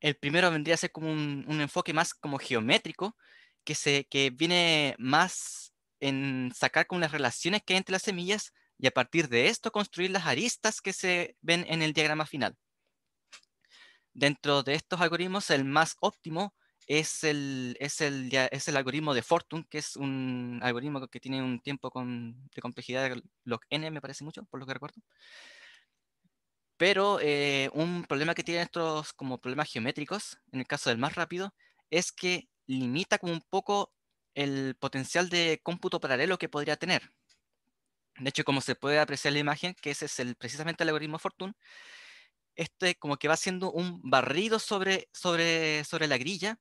El primero vendría a ser como un, un enfoque más como geométrico, que, se, que viene más en sacar como las relaciones que hay entre las semillas y a partir de esto construir las aristas que se ven en el diagrama final. Dentro de estos algoritmos, el más óptimo es el, es el, algoritmo de Fortune, que es un algoritmo que tiene un tiempo de complejidad log n, me parece mucho, por lo que recuerdo. Pero eh, un problema que tienen estos como problemas geométricos, en el caso del más rápido, es que limita como un poco el potencial de cómputo paralelo que podría tener. De hecho, como se puede apreciar la imagen, que ese es el, precisamente el algoritmo Fortune, este como que va haciendo un barrido sobre, sobre, sobre la grilla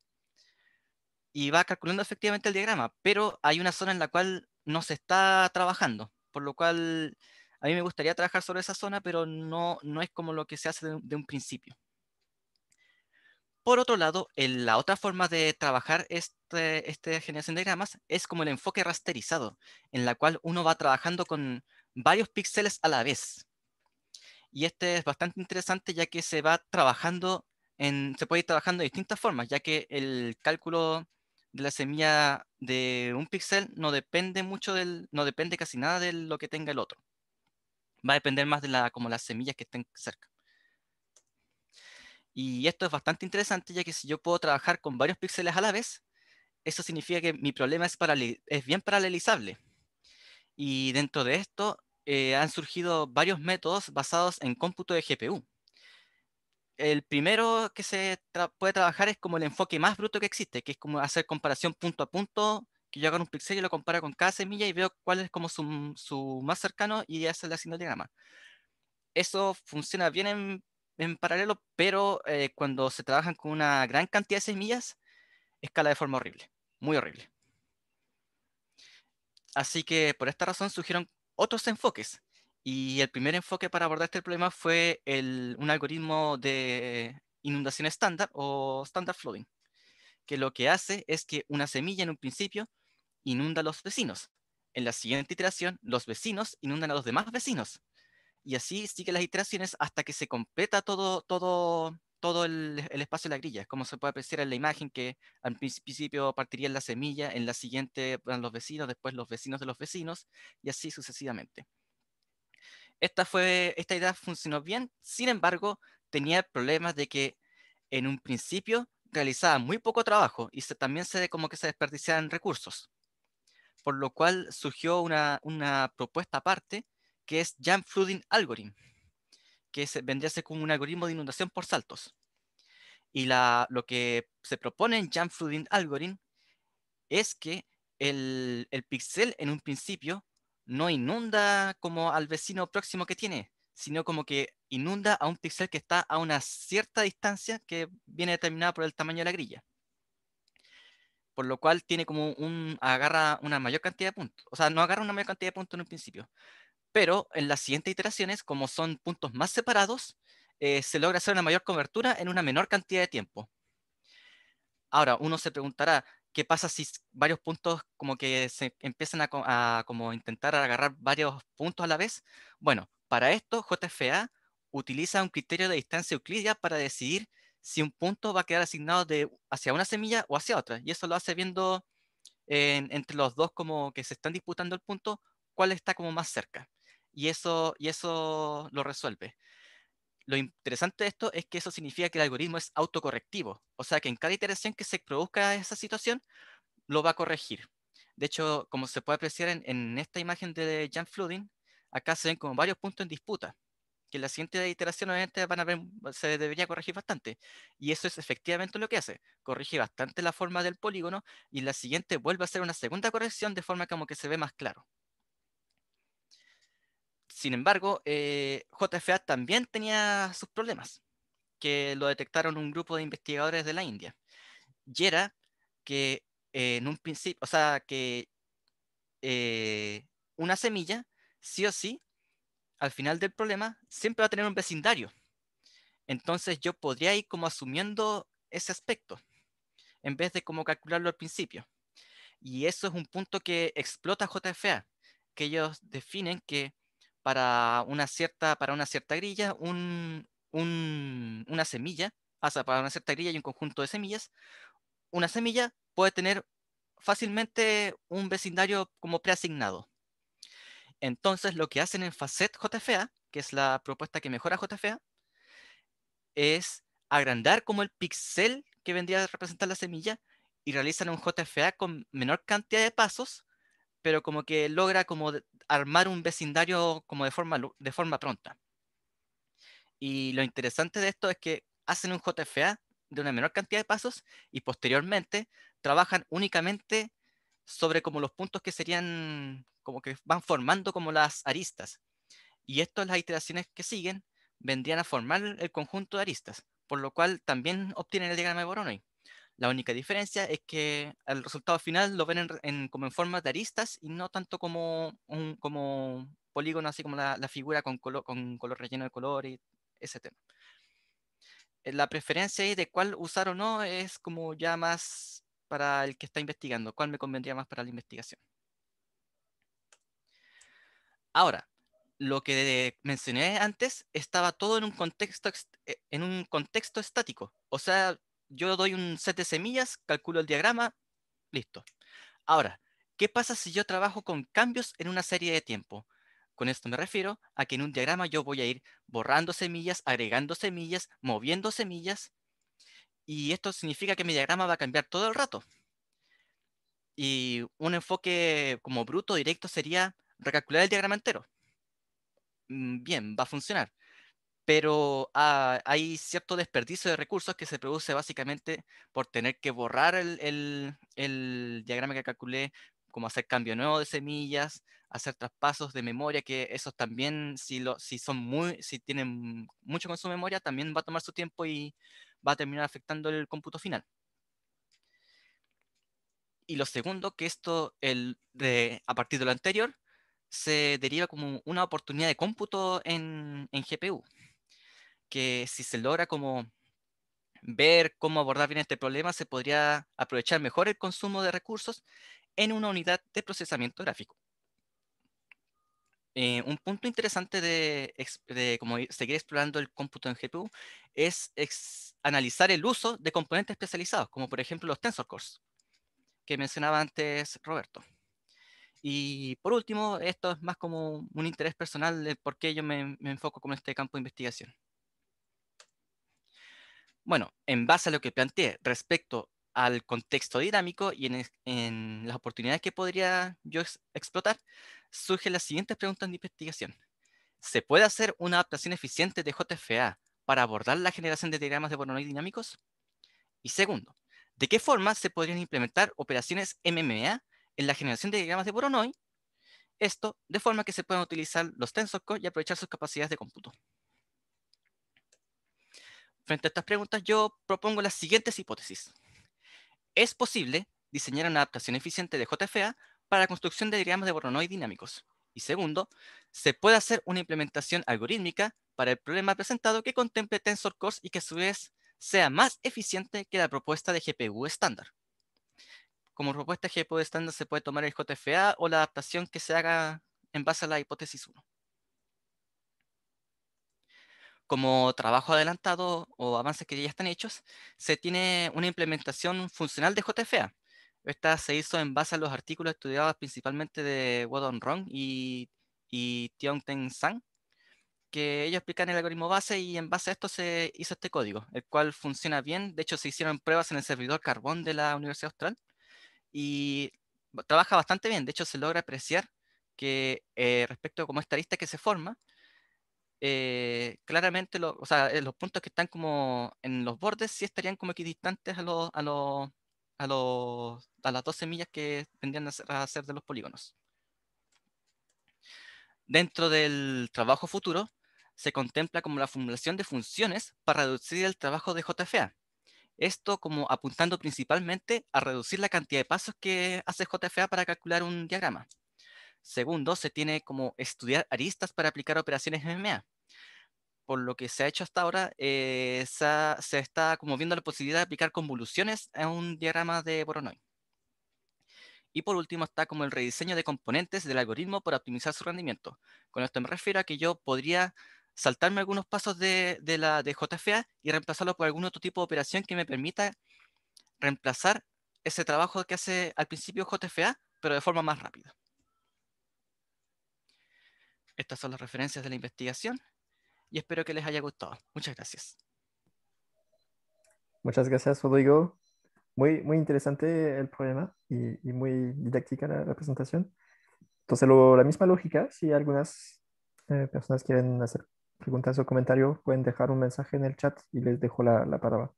y va calculando efectivamente el diagrama, pero hay una zona en la cual no se está trabajando, por lo cual a mí me gustaría trabajar sobre esa zona, pero no, no es como lo que se hace de un principio. Por otro lado, la otra forma de trabajar este, esta generación de gramas es como el enfoque rasterizado, en la cual uno va trabajando con varios píxeles a la vez. Y este es bastante interesante ya que se va trabajando se puede ir trabajando de distintas formas, ya que el cálculo de la semilla de un píxel no depende mucho del, no depende casi nada de lo que tenga el otro. Va a depender más de la, como las semillas que estén cerca. Y esto es bastante interesante, ya que si yo puedo trabajar con varios píxeles a la vez, eso significa que mi problema es, es bien paralelizable. Y dentro de esto eh, han surgido varios métodos basados en cómputo de GPU. El primero que se puede trabajar es como el enfoque más bruto que existe, que es como hacer comparación punto a punto, que yo hago un píxel y lo compara con cada semilla y veo cuál es como su, más cercano y hace el diagrama. Eso funciona bien en en paralelo, pero eh, cuando se trabajan con una gran cantidad de semillas, escala de forma horrible, muy horrible. Así que por esta razón surgieron otros enfoques. Y el primer enfoque para abordar este problema fue un algoritmo de inundación estándar o standard flooding, que lo que hace es que una semilla en un principio inunda a los vecinos. En la siguiente iteración, los vecinos inundan a los demás vecinos y así sigue las iteraciones hasta que se completa todo, todo, todo el, espacio de la grilla. como se puede apreciar en la imagen que al principio partiría la semilla, en la siguiente van los vecinos, después los vecinos de los vecinos y así sucesivamente. Esta, fue, esta idea funcionó bien, sin embargo, tenía problemas de que en un principio realizaba muy poco trabajo y también se como que se desperdiciaban recursos. Por lo cual surgió una, una propuesta aparte que es Jump Flooding Algorithm, que se vendría a ser como un algoritmo de inundación por saltos. Y lo que se propone en Jump Flooding Algorithm es que el, el pixel en un principio no inunda como al vecino próximo que tiene, sino como que inunda a un pixel que está a una cierta distancia que viene determinada por el tamaño de la grilla. Por lo cual tiene como un, agarra una mayor cantidad de puntos. O sea, no agarra una mayor cantidad de puntos en un principio, pero en las siguientes iteraciones, como son puntos más separados, eh, se logra hacer una mayor cobertura en una menor cantidad de tiempo. Ahora, uno se preguntará, ¿qué pasa si varios puntos como que se empiezan a, como intentar agarrar varios puntos a la vez? Bueno, para esto JFA utiliza un criterio de distancia euclidia para decidir si un punto va a quedar asignado de, hacia una semilla o hacia otra. Y eso lo hace viendo entre los dos como que se están disputando el punto, cuál está como más cerca y eso, y eso lo resuelve. Lo interesante de esto es que eso significa que el algoritmo es autocorrectivo, o sea que en cada iteración que se produzca esa situación, lo va a corregir. De hecho, como se puede apreciar en, esta imagen de Jan Flooding, acá se ven como varios puntos en disputa, que en la siguiente iteración obviamente van a se debería corregir bastante. Y eso es efectivamente lo que hace, corrige bastante la forma del polígono y la siguiente vuelve a hacer una segunda corrección de forma como que se ve más claro. Sin embargo, eh, JFA también tenía sus problemas, que lo detectaron un grupo de investigadores de la India. Y era que eh, en un principio, o sea, que eh, una semilla, sí o sí, al final del problema, siempre va a tener un vecindario. Entonces yo podría ir como asumiendo ese aspecto, en vez de como calcularlo al principio. Y eso es un punto que explota JFA, que ellos definen que para una cierta, para una cierta grilla, un, una semilla, o sea, para una cierta grilla y un conjunto de semillas, una semilla puede tener fácilmente un vecindario como preasignado. Entonces, lo que hacen en Facet JFA, que es la propuesta que mejora JFA, es agrandar como el pixel que vendría a representar la semilla y realizan un JFA con menor cantidad de pasos pero como que logra como armar un vecindario como de forma, de forma pronta. Y lo interesante de esto es que hacen un JFA de una menor cantidad de pasos y posteriormente trabajan únicamente sobre como los puntos que serían, como que van formando como las aristas. Y estas las iteraciones que siguen vendrían a formar el conjunto de aristas, por lo cual también obtienen el diagrama de Voronoi. La única diferencia es que el resultado final lo ven como en forma de aristas y no tanto como un como polígono, así como la, figura con color, con color relleno de color y ese tema. Eh, la preferencia ahí de cuál usar o no es como ya más para el que está investigando, cuál me convendría más para la investigación. Ahora, lo que mencioné antes estaba todo en un contexto, eh, en un contexto estático. O sea, yo doy un set de semillas, calculo el diagrama, listo. Ahora, ¿qué pasa si yo trabajo con cambios en una serie de tiempo? Con esto me refiero a que en un diagrama yo voy a ir borrando semillas, agregando semillas, moviendo semillas, y esto significa que mi diagrama va a cambiar todo el rato. Y un enfoque como bruto, directo, sería recalcular el diagrama entero. Mm, bien, va a funcionar pero ah, hay cierto desperdicio de recursos que se produce básicamente por tener que borrar el, diagrama que calculé, como hacer cambio nuevo de semillas, hacer traspasos de memoria, que esos también, si, son muy, si tienen mucho con su memoria, también va a tomar su tiempo y va a terminar afectando el cómputo final. Y lo segundo, que esto, a partir de lo anterior, se deriva como una oportunidad de cómputo en GPU que si se logra como ver cómo abordar bien este problema, se podría aprovechar mejor el consumo de recursos en una unidad de procesamiento gráfico. Eh, un punto interesante de, como seguir explorando el cómputo en GPU es analizar el uso de componentes especializados, como por ejemplo los tensor cores, que mencionaba antes Roberto. Y por último, esto es más como un interés personal de por qué yo me, me enfoco con este campo de investigación. Bueno, en base a lo que planteé respecto al contexto dinámico y en, las oportunidades que podría yo explotar, surge la siguiente pregunta de investigación. ¿Se puede hacer una adaptación eficiente de JFA para abordar la generación de diagramas de Voronoi dinámicos? Y segundo, ¿de qué forma se podrían implementar operaciones MMA en la generación de diagramas de Voronoi? Esto de forma que se puedan utilizar los tensor y aprovechar sus capacidades de cómputo. Frente a estas preguntas, yo propongo las siguientes hipótesis. Es posible diseñar una adaptación eficiente de JFA para la construcción de diagramas de Voronoi dinámicos. Y segundo, se puede hacer una implementación algorítmica para el problema presentado que contemple tensor y que a su vez sea más eficiente que la propuesta de GPU estándar. Como propuesta de GPU estándar se puede tomar el JFA o la adaptación que se haga en base a la hipótesis 1 como trabajo adelantado o avances que ya están hechos, se tiene una implementación funcional de JFA. Esta se hizo en base a los artículos estudiados principalmente de Wodon Rong y, Tiong-Teng Sang, que ellos explican el algoritmo base y en base a esto se hizo este código, el cual funciona bien. De hecho, se hicieron pruebas en el servidor Carbón de la Universidad Austral y trabaja bastante bien. De hecho, se logra apreciar que eh, respecto a cómo esta lista que se forma, eh, claramente o sea, eh, los puntos que están como en los bordes sí estarían como equidistantes a, los, a, las dos semillas que tendrían a hacer de los polígonos. Dentro del trabajo futuro, se contempla como la formulación de funciones para reducir el trabajo de JFA. Esto como apuntando principalmente a reducir la cantidad de pasos que hace JFA para calcular un diagrama. Segundo, se tiene como estudiar aristas para aplicar operaciones MMA. Por lo que se ha hecho hasta ahora, eh, se, está como viendo la posibilidad de aplicar convoluciones a un diagrama de Voronoi. Y por último está como el rediseño de componentes del algoritmo para optimizar su rendimiento. Con esto me refiero a que yo podría saltarme algunos pasos de, la de JFA y reemplazarlo por algún otro tipo de operación que me permita reemplazar ese trabajo que hace al principio JFA, pero de forma más rápida. Estas son las referencias de la investigación y espero que les haya gustado. Muchas gracias. Muchas gracias, Rodrigo. Muy, muy interesante el problema y, muy didáctica la, presentación. Entonces, la misma lógica, si algunas eh, personas quieren hacer preguntas o comentarios, pueden dejar un mensaje en el chat y les dejo la palabra.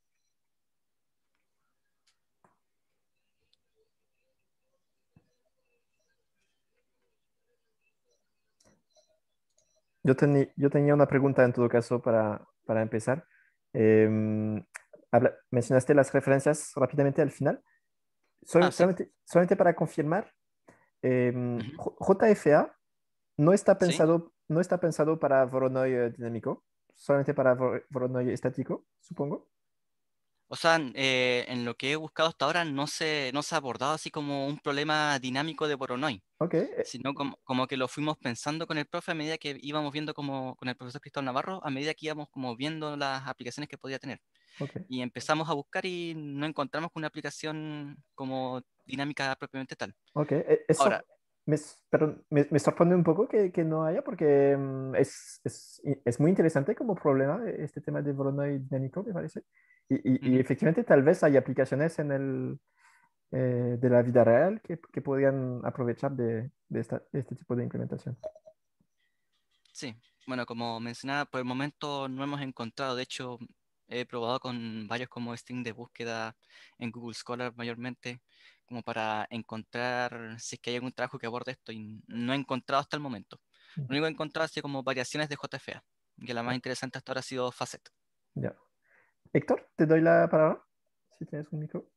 Yo, tenía una pregunta en todo caso para, para empezar. Em, mencionaste las referencias rápidamente al final. Ah, solamente, para confirmar, em, JFA no está pensado, no está pensado para Voronoi eh, dinámico, solamente para Voronoi estático, supongo. O sea, eh, en lo que he buscado hasta ahora no se, no se ha abordado así como un problema dinámico de Voronoi, ok eh. sino como, como, que lo fuimos pensando con el profe a medida que íbamos viendo como con el profesor Cristóbal Navarro, a medida que íbamos como viendo las aplicaciones que podía tener. Y empezamos a buscar y no encontramos una aplicación como dinámica propiamente tal. Ok, e, ahora, me, me, sorprende un poco que, que no haya porque mm, es, es, es, muy interesante como problema eh, este tema de Voronoi dinámico, me parece. Y, efectivamente, tal vez hay aplicaciones en el, eh, de la vida real que, que podrían aprovechar de, este tipo de implementación. Sí, bueno, como mencionaba, por el momento no hemos encontrado, de hecho, he probado con varios como String de búsqueda en Google Scholar mayormente, como para encontrar si es que hay algún trabajo que aborde esto y no he encontrado hasta el momento. Lo único que he encontrado ha sido como variaciones de JFA, que la más ah. interesante hasta ahora ha sido Facet. Ya. Héctor, te doy la palabra, si tienes un micro.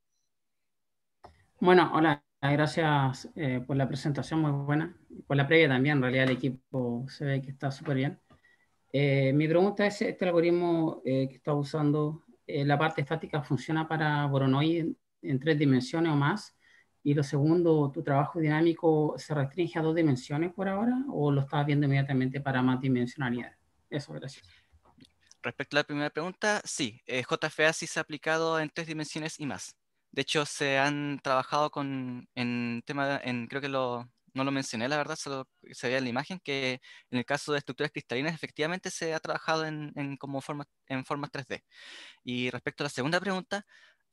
Bueno, hola, gracias eh, por la presentación muy buena, por la previa también, en realidad el equipo se ve que está súper bien. Eh, mi pregunta es, ¿este algoritmo eh, que estás usando, la parte estática funciona para Voronoi en, en, tres dimensiones o más? Y lo segundo, ¿tu trabajo dinámico se restringe a dos dimensiones por ahora o lo estás viendo inmediatamente para más dimensionalidad? Eso, gracias. Respecto a la primera pregunta, sí, eh, JFA sí se ha aplicado en tres dimensiones y más. De hecho, se han trabajado con, en tema, en, creo que no lo mencioné, la verdad, se veía en la imagen, que en el caso de estructuras cristalinas, efectivamente se ha trabajado en, como forma, en formas 3D. Y respecto a la segunda pregunta,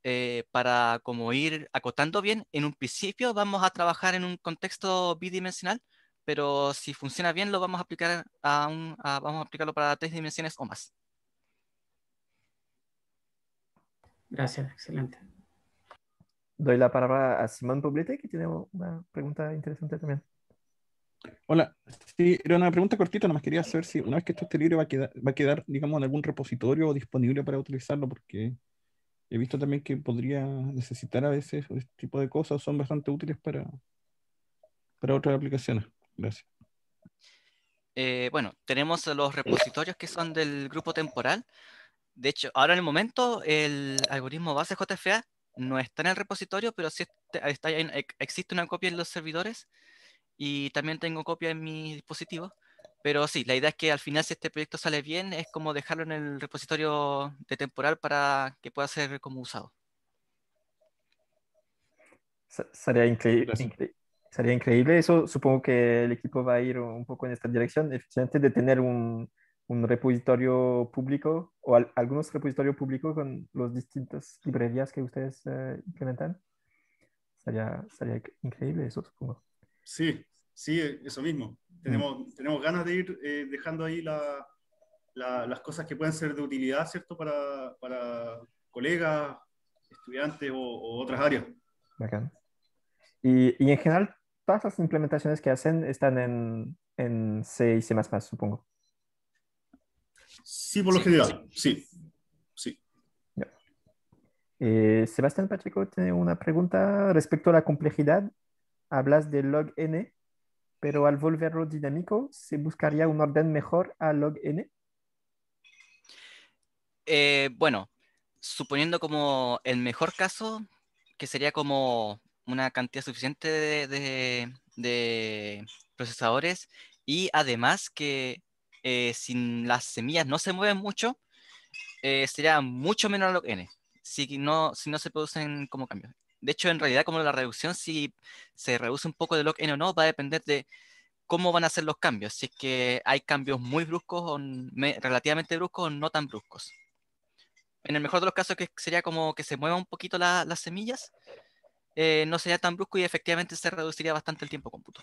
eh, para como ir acotando bien, en un principio vamos a trabajar en un contexto bidimensional, pero si funciona bien lo vamos a aplicar a, un, a vamos a aplicarlo para tres dimensiones o más. Gracias, excelente. Doy la palabra a Simón Poblete, que tiene una pregunta interesante también. Hola, era una pregunta cortita, más quería saber si una vez que esto esté libre va a quedar, digamos, en algún repositorio disponible para utilizarlo, porque he visto también que podría necesitar a veces este tipo de cosas, son bastante útiles para, para otras aplicaciones. Gracias. Eh, bueno, tenemos los repositorios que son del grupo temporal, de hecho, ahora en el momento el algoritmo base JFA no está en el repositorio, pero sí está, e, existe una copia en los servidores y también tengo copia en mi dispositivo. Pero sí, la idea es que al final si este proyecto sale bien es como dejarlo en el repositorio de temporal para que pueda ser como usado. Sería, increíble, sería increíble eso. Supongo que el equipo va a ir un poco en esta dirección, efectivamente, de tener un, un repositorio público o algunos repositorios públicos con las distintas librerías que ustedes eh, implementan. Sería, sería, increíble eso, supongo. Sí, sí, eso mismo. Tenemos, tenemos ganas de ir eh, dejando ahí las cosas que pueden ser de utilidad, ¿cierto? Para, para colegas, estudiantes o, otras áreas. Y, y, en general, todas las implementaciones que hacen están en, en C y C++, supongo. Sí, por lo sí, general, sí. sí. Eh, Sebastián Pacheco tiene una pregunta respecto a la complejidad. Hablas de log n, pero al volverlo dinámico, ¿se buscaría un orden mejor a log n? Eh, bueno, suponiendo como el mejor caso, que sería como una cantidad suficiente de procesadores y además que eh, si las semillas no se mueven mucho, eh, sería mucho menos a log n, si no, no se producen como cambios. De hecho, en realidad, como la reducción, si se reduce un poco de log n o no, va a depender de cómo van a ser los cambios, si es que hay cambios muy bruscos o relativamente bruscos o no tan bruscos. En el mejor de los casos, que sería como que se muevan un poquito las semillas, eh, no sería tan brusco y efectivamente se reduciría bastante el tiempo cómputo.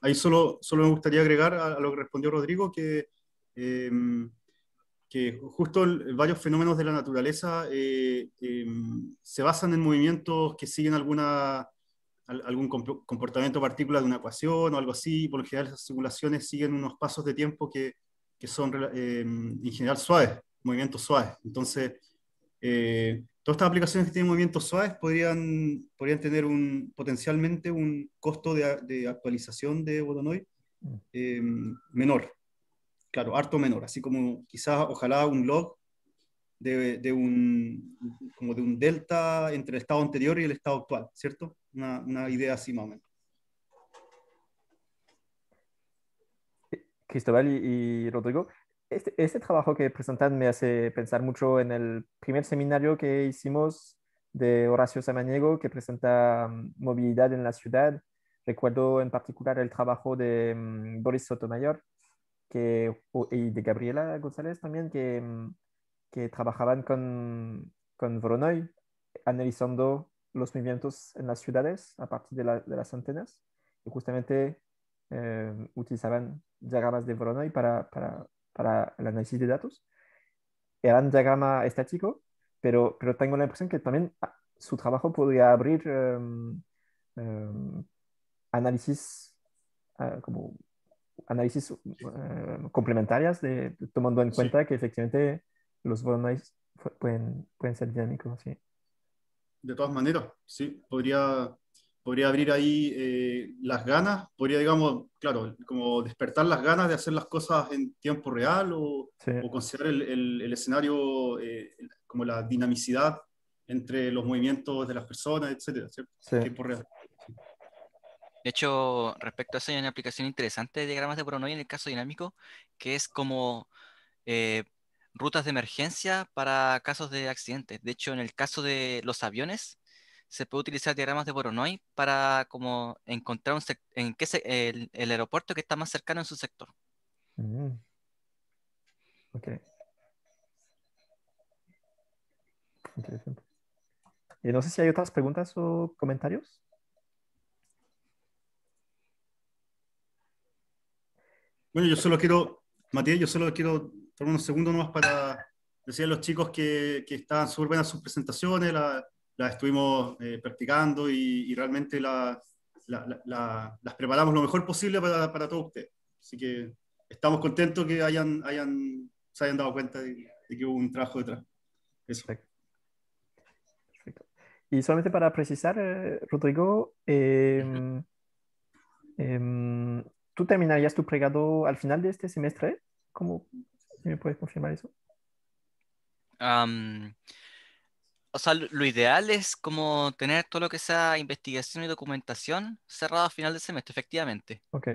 Ahí solo, solo me gustaría agregar a, lo que respondió Rodrigo que, em, que justo varios fenómenos de la naturaleza eh, em, se basan en movimientos que siguen alguna, algún comportamiento particular de una ecuación o algo así. Por lo general, esas simulaciones siguen unos pasos de tiempo que, que son em, en general suaves, movimientos suaves. Entonces, eh, Todas estas aplicaciones que tienen movimientos suaves podrían, podrían tener un, potencialmente un costo de, actualización de Voronoi mm. eh, menor. Claro, harto menor. Así como quizás, ojalá, un log de, un, como de un delta entre el estado anterior y el estado actual, ¿cierto? Una, idea así más o menos. Cristóbal y Rodrigo, este, este, trabajo que presentan me hace pensar mucho en el primer seminario que hicimos de Horacio Samaniego, que presenta mm, movilidad en la ciudad. Recuerdo en particular el trabajo de mm, Boris Sotomayor que, y de Gabriela González también, que, mm, trabajaban con, con Voronoi, analizando los movimientos en las ciudades a partir de, las antenas. Y justamente eh, utilizaban diagramas de Voronoi para para el análisis de datos. Era un diagrama estático, pero, pero tengo la impresión que también ah, su trabajo podría abrir em, em, análisis ah, como análisis em, complementarias de, tomando en cuenta que efectivamente los volumes pueden, pueden ser dinámicos. Sí. De todas maneras, sí, podría podría abrir ahí eh, las ganas, podría, digamos, claro, como despertar las ganas de hacer las cosas en tiempo real o, considerar el, escenario eh, como la dinamicidad entre los movimientos de las personas, etcétera, ¿cierto? Tiempo real. De hecho, respecto a eso, hay una aplicación interesante de diagramas de Voronoi en el caso dinámico, que es como eh, rutas de emergencia para casos de accidentes. De hecho, en el caso de los aviones, se puede utilizar diagramas de Voronoi para como encontrar en qué el, aeropuerto que está más cercano en su sector. Mm. Ok. Interesante. Y eh, no sé si hay otras preguntas o comentarios. Bueno, yo solo quiero, Matías, yo solo quiero tomar unos segundos nomás para decir a los chicos que, que estaban súper buenas sus presentaciones, la, las estuvimos eh, practicando y, realmente las preparamos lo mejor posible para, para todos ustedes. Así que estamos contentos que hayan, hayan, se hayan dado cuenta de, que hubo un trabajo detrás. Perfecto. Y solamente para precisar, eh, Rodrigo, em, [LAUGHS] em, ¿tú terminarías tu pregado al final de este semestre? ¿Cómo me puedes confirmar eso? Um o sea, lo ideal es como tener todo lo que sea investigación y documentación cerrado a final de semestre, efectivamente. Ok.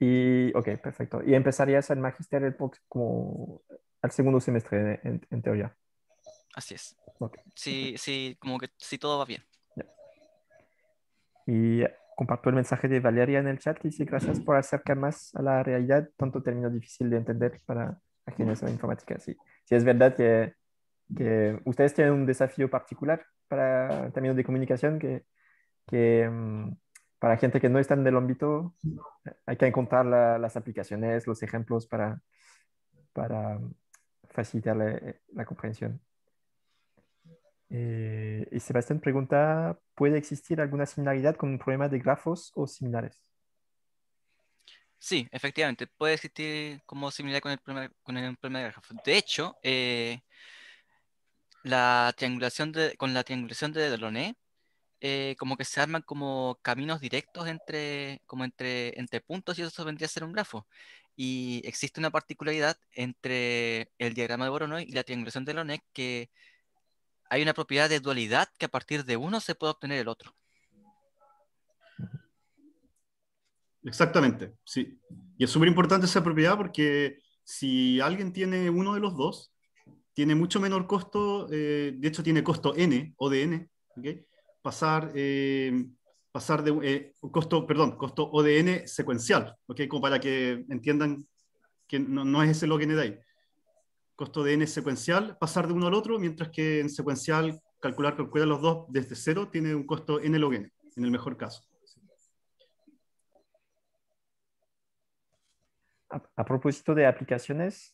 Y, ok, perfecto. Y empezarías el magisterio como al segundo semestre, en, teoría. Así es. Sí, sí, como que si todo va bien. Y comparto el mensaje de Valeria en el chat y dice gracias por acercar más a la realidad, tanto término difícil de entender para quienes la informática. Sí, sí es verdad que que ustedes tienen un desafío particular para términos de comunicación que, que mm, para gente que no está en el ámbito hay que encontrar las aplicaciones, los ejemplos para, para mm, facilitar eh, la, comprensión. Eh, y Sebastián pregunta, ¿puede existir alguna similaridad con un problema de grafos o similares? Sí, efectivamente, puede existir como similar con el problema, con el problema de grafos. De hecho, eh, la triangulación de, con la triangulación de Delaunay, eh, como que se arman como caminos directos entre, como entre, entre puntos y eso vendría a ser un grafo. Y existe una particularidad entre el diagrama de Voronoi y la triangulación de Delaunay que hay una propiedad de dualidad que a partir de uno se puede obtener el otro. Exactamente, sí. Y es súper importante esa propiedad porque si alguien tiene uno de los dos, tiene mucho menor costo, eh, de hecho tiene costo N o de N, pasar, eh, pasar de un eh, costo, perdón, costo N secuencial, ¿okay? como para que entiendan que no, es ese log n de ahí. Costo de n secuencial, pasar de uno al otro, mientras que en secuencial calcular calcular los dos desde cero tiene un costo n log n, en el mejor caso. a propósito de aplicaciones,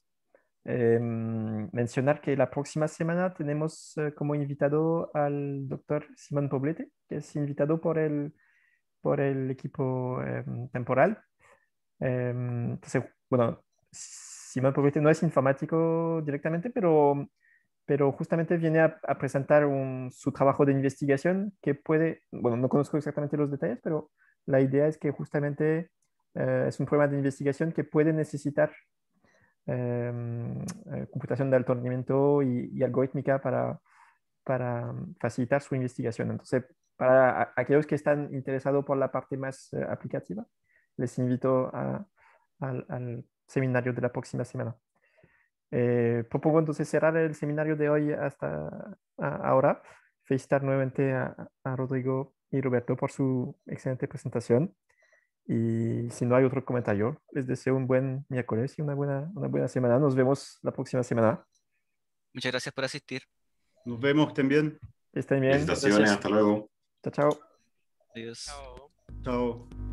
Em, mencionar que la próxima semana tenemos eh, como invitado al doctor Simón Poblete, que es invitado por el, por el equipo em, temporal. Em, bueno, Simón Poblete no es informático directamente, pero, pero justamente viene a, presentar su trabajo de investigación que puede, bueno, no conozco exactamente los detalles, pero la idea es que justamente eh, es un programa de investigación que puede necesitar Em, eh, computación de alto y, algorítmica para, para mm, facilitar su investigación. Entonces, para aquellos que están interesados por la parte más eh, aplicativa, les invito al seminario de la próxima semana. Eh, propongo entonces cerrar el seminario de hoy hasta ahora. Felicitar nuevamente a, Rodrigo y Roberto por su excelente presentación. Y si no hay otro comentario, les deseo un buen miércoles y una buena, una buena semana. Nos vemos la próxima semana. Muchas gracias por asistir. Nos vemos, estén bien. Estén bien. Felicitaciones, hasta luego. Chao, chao. Adiós. Chao. chao.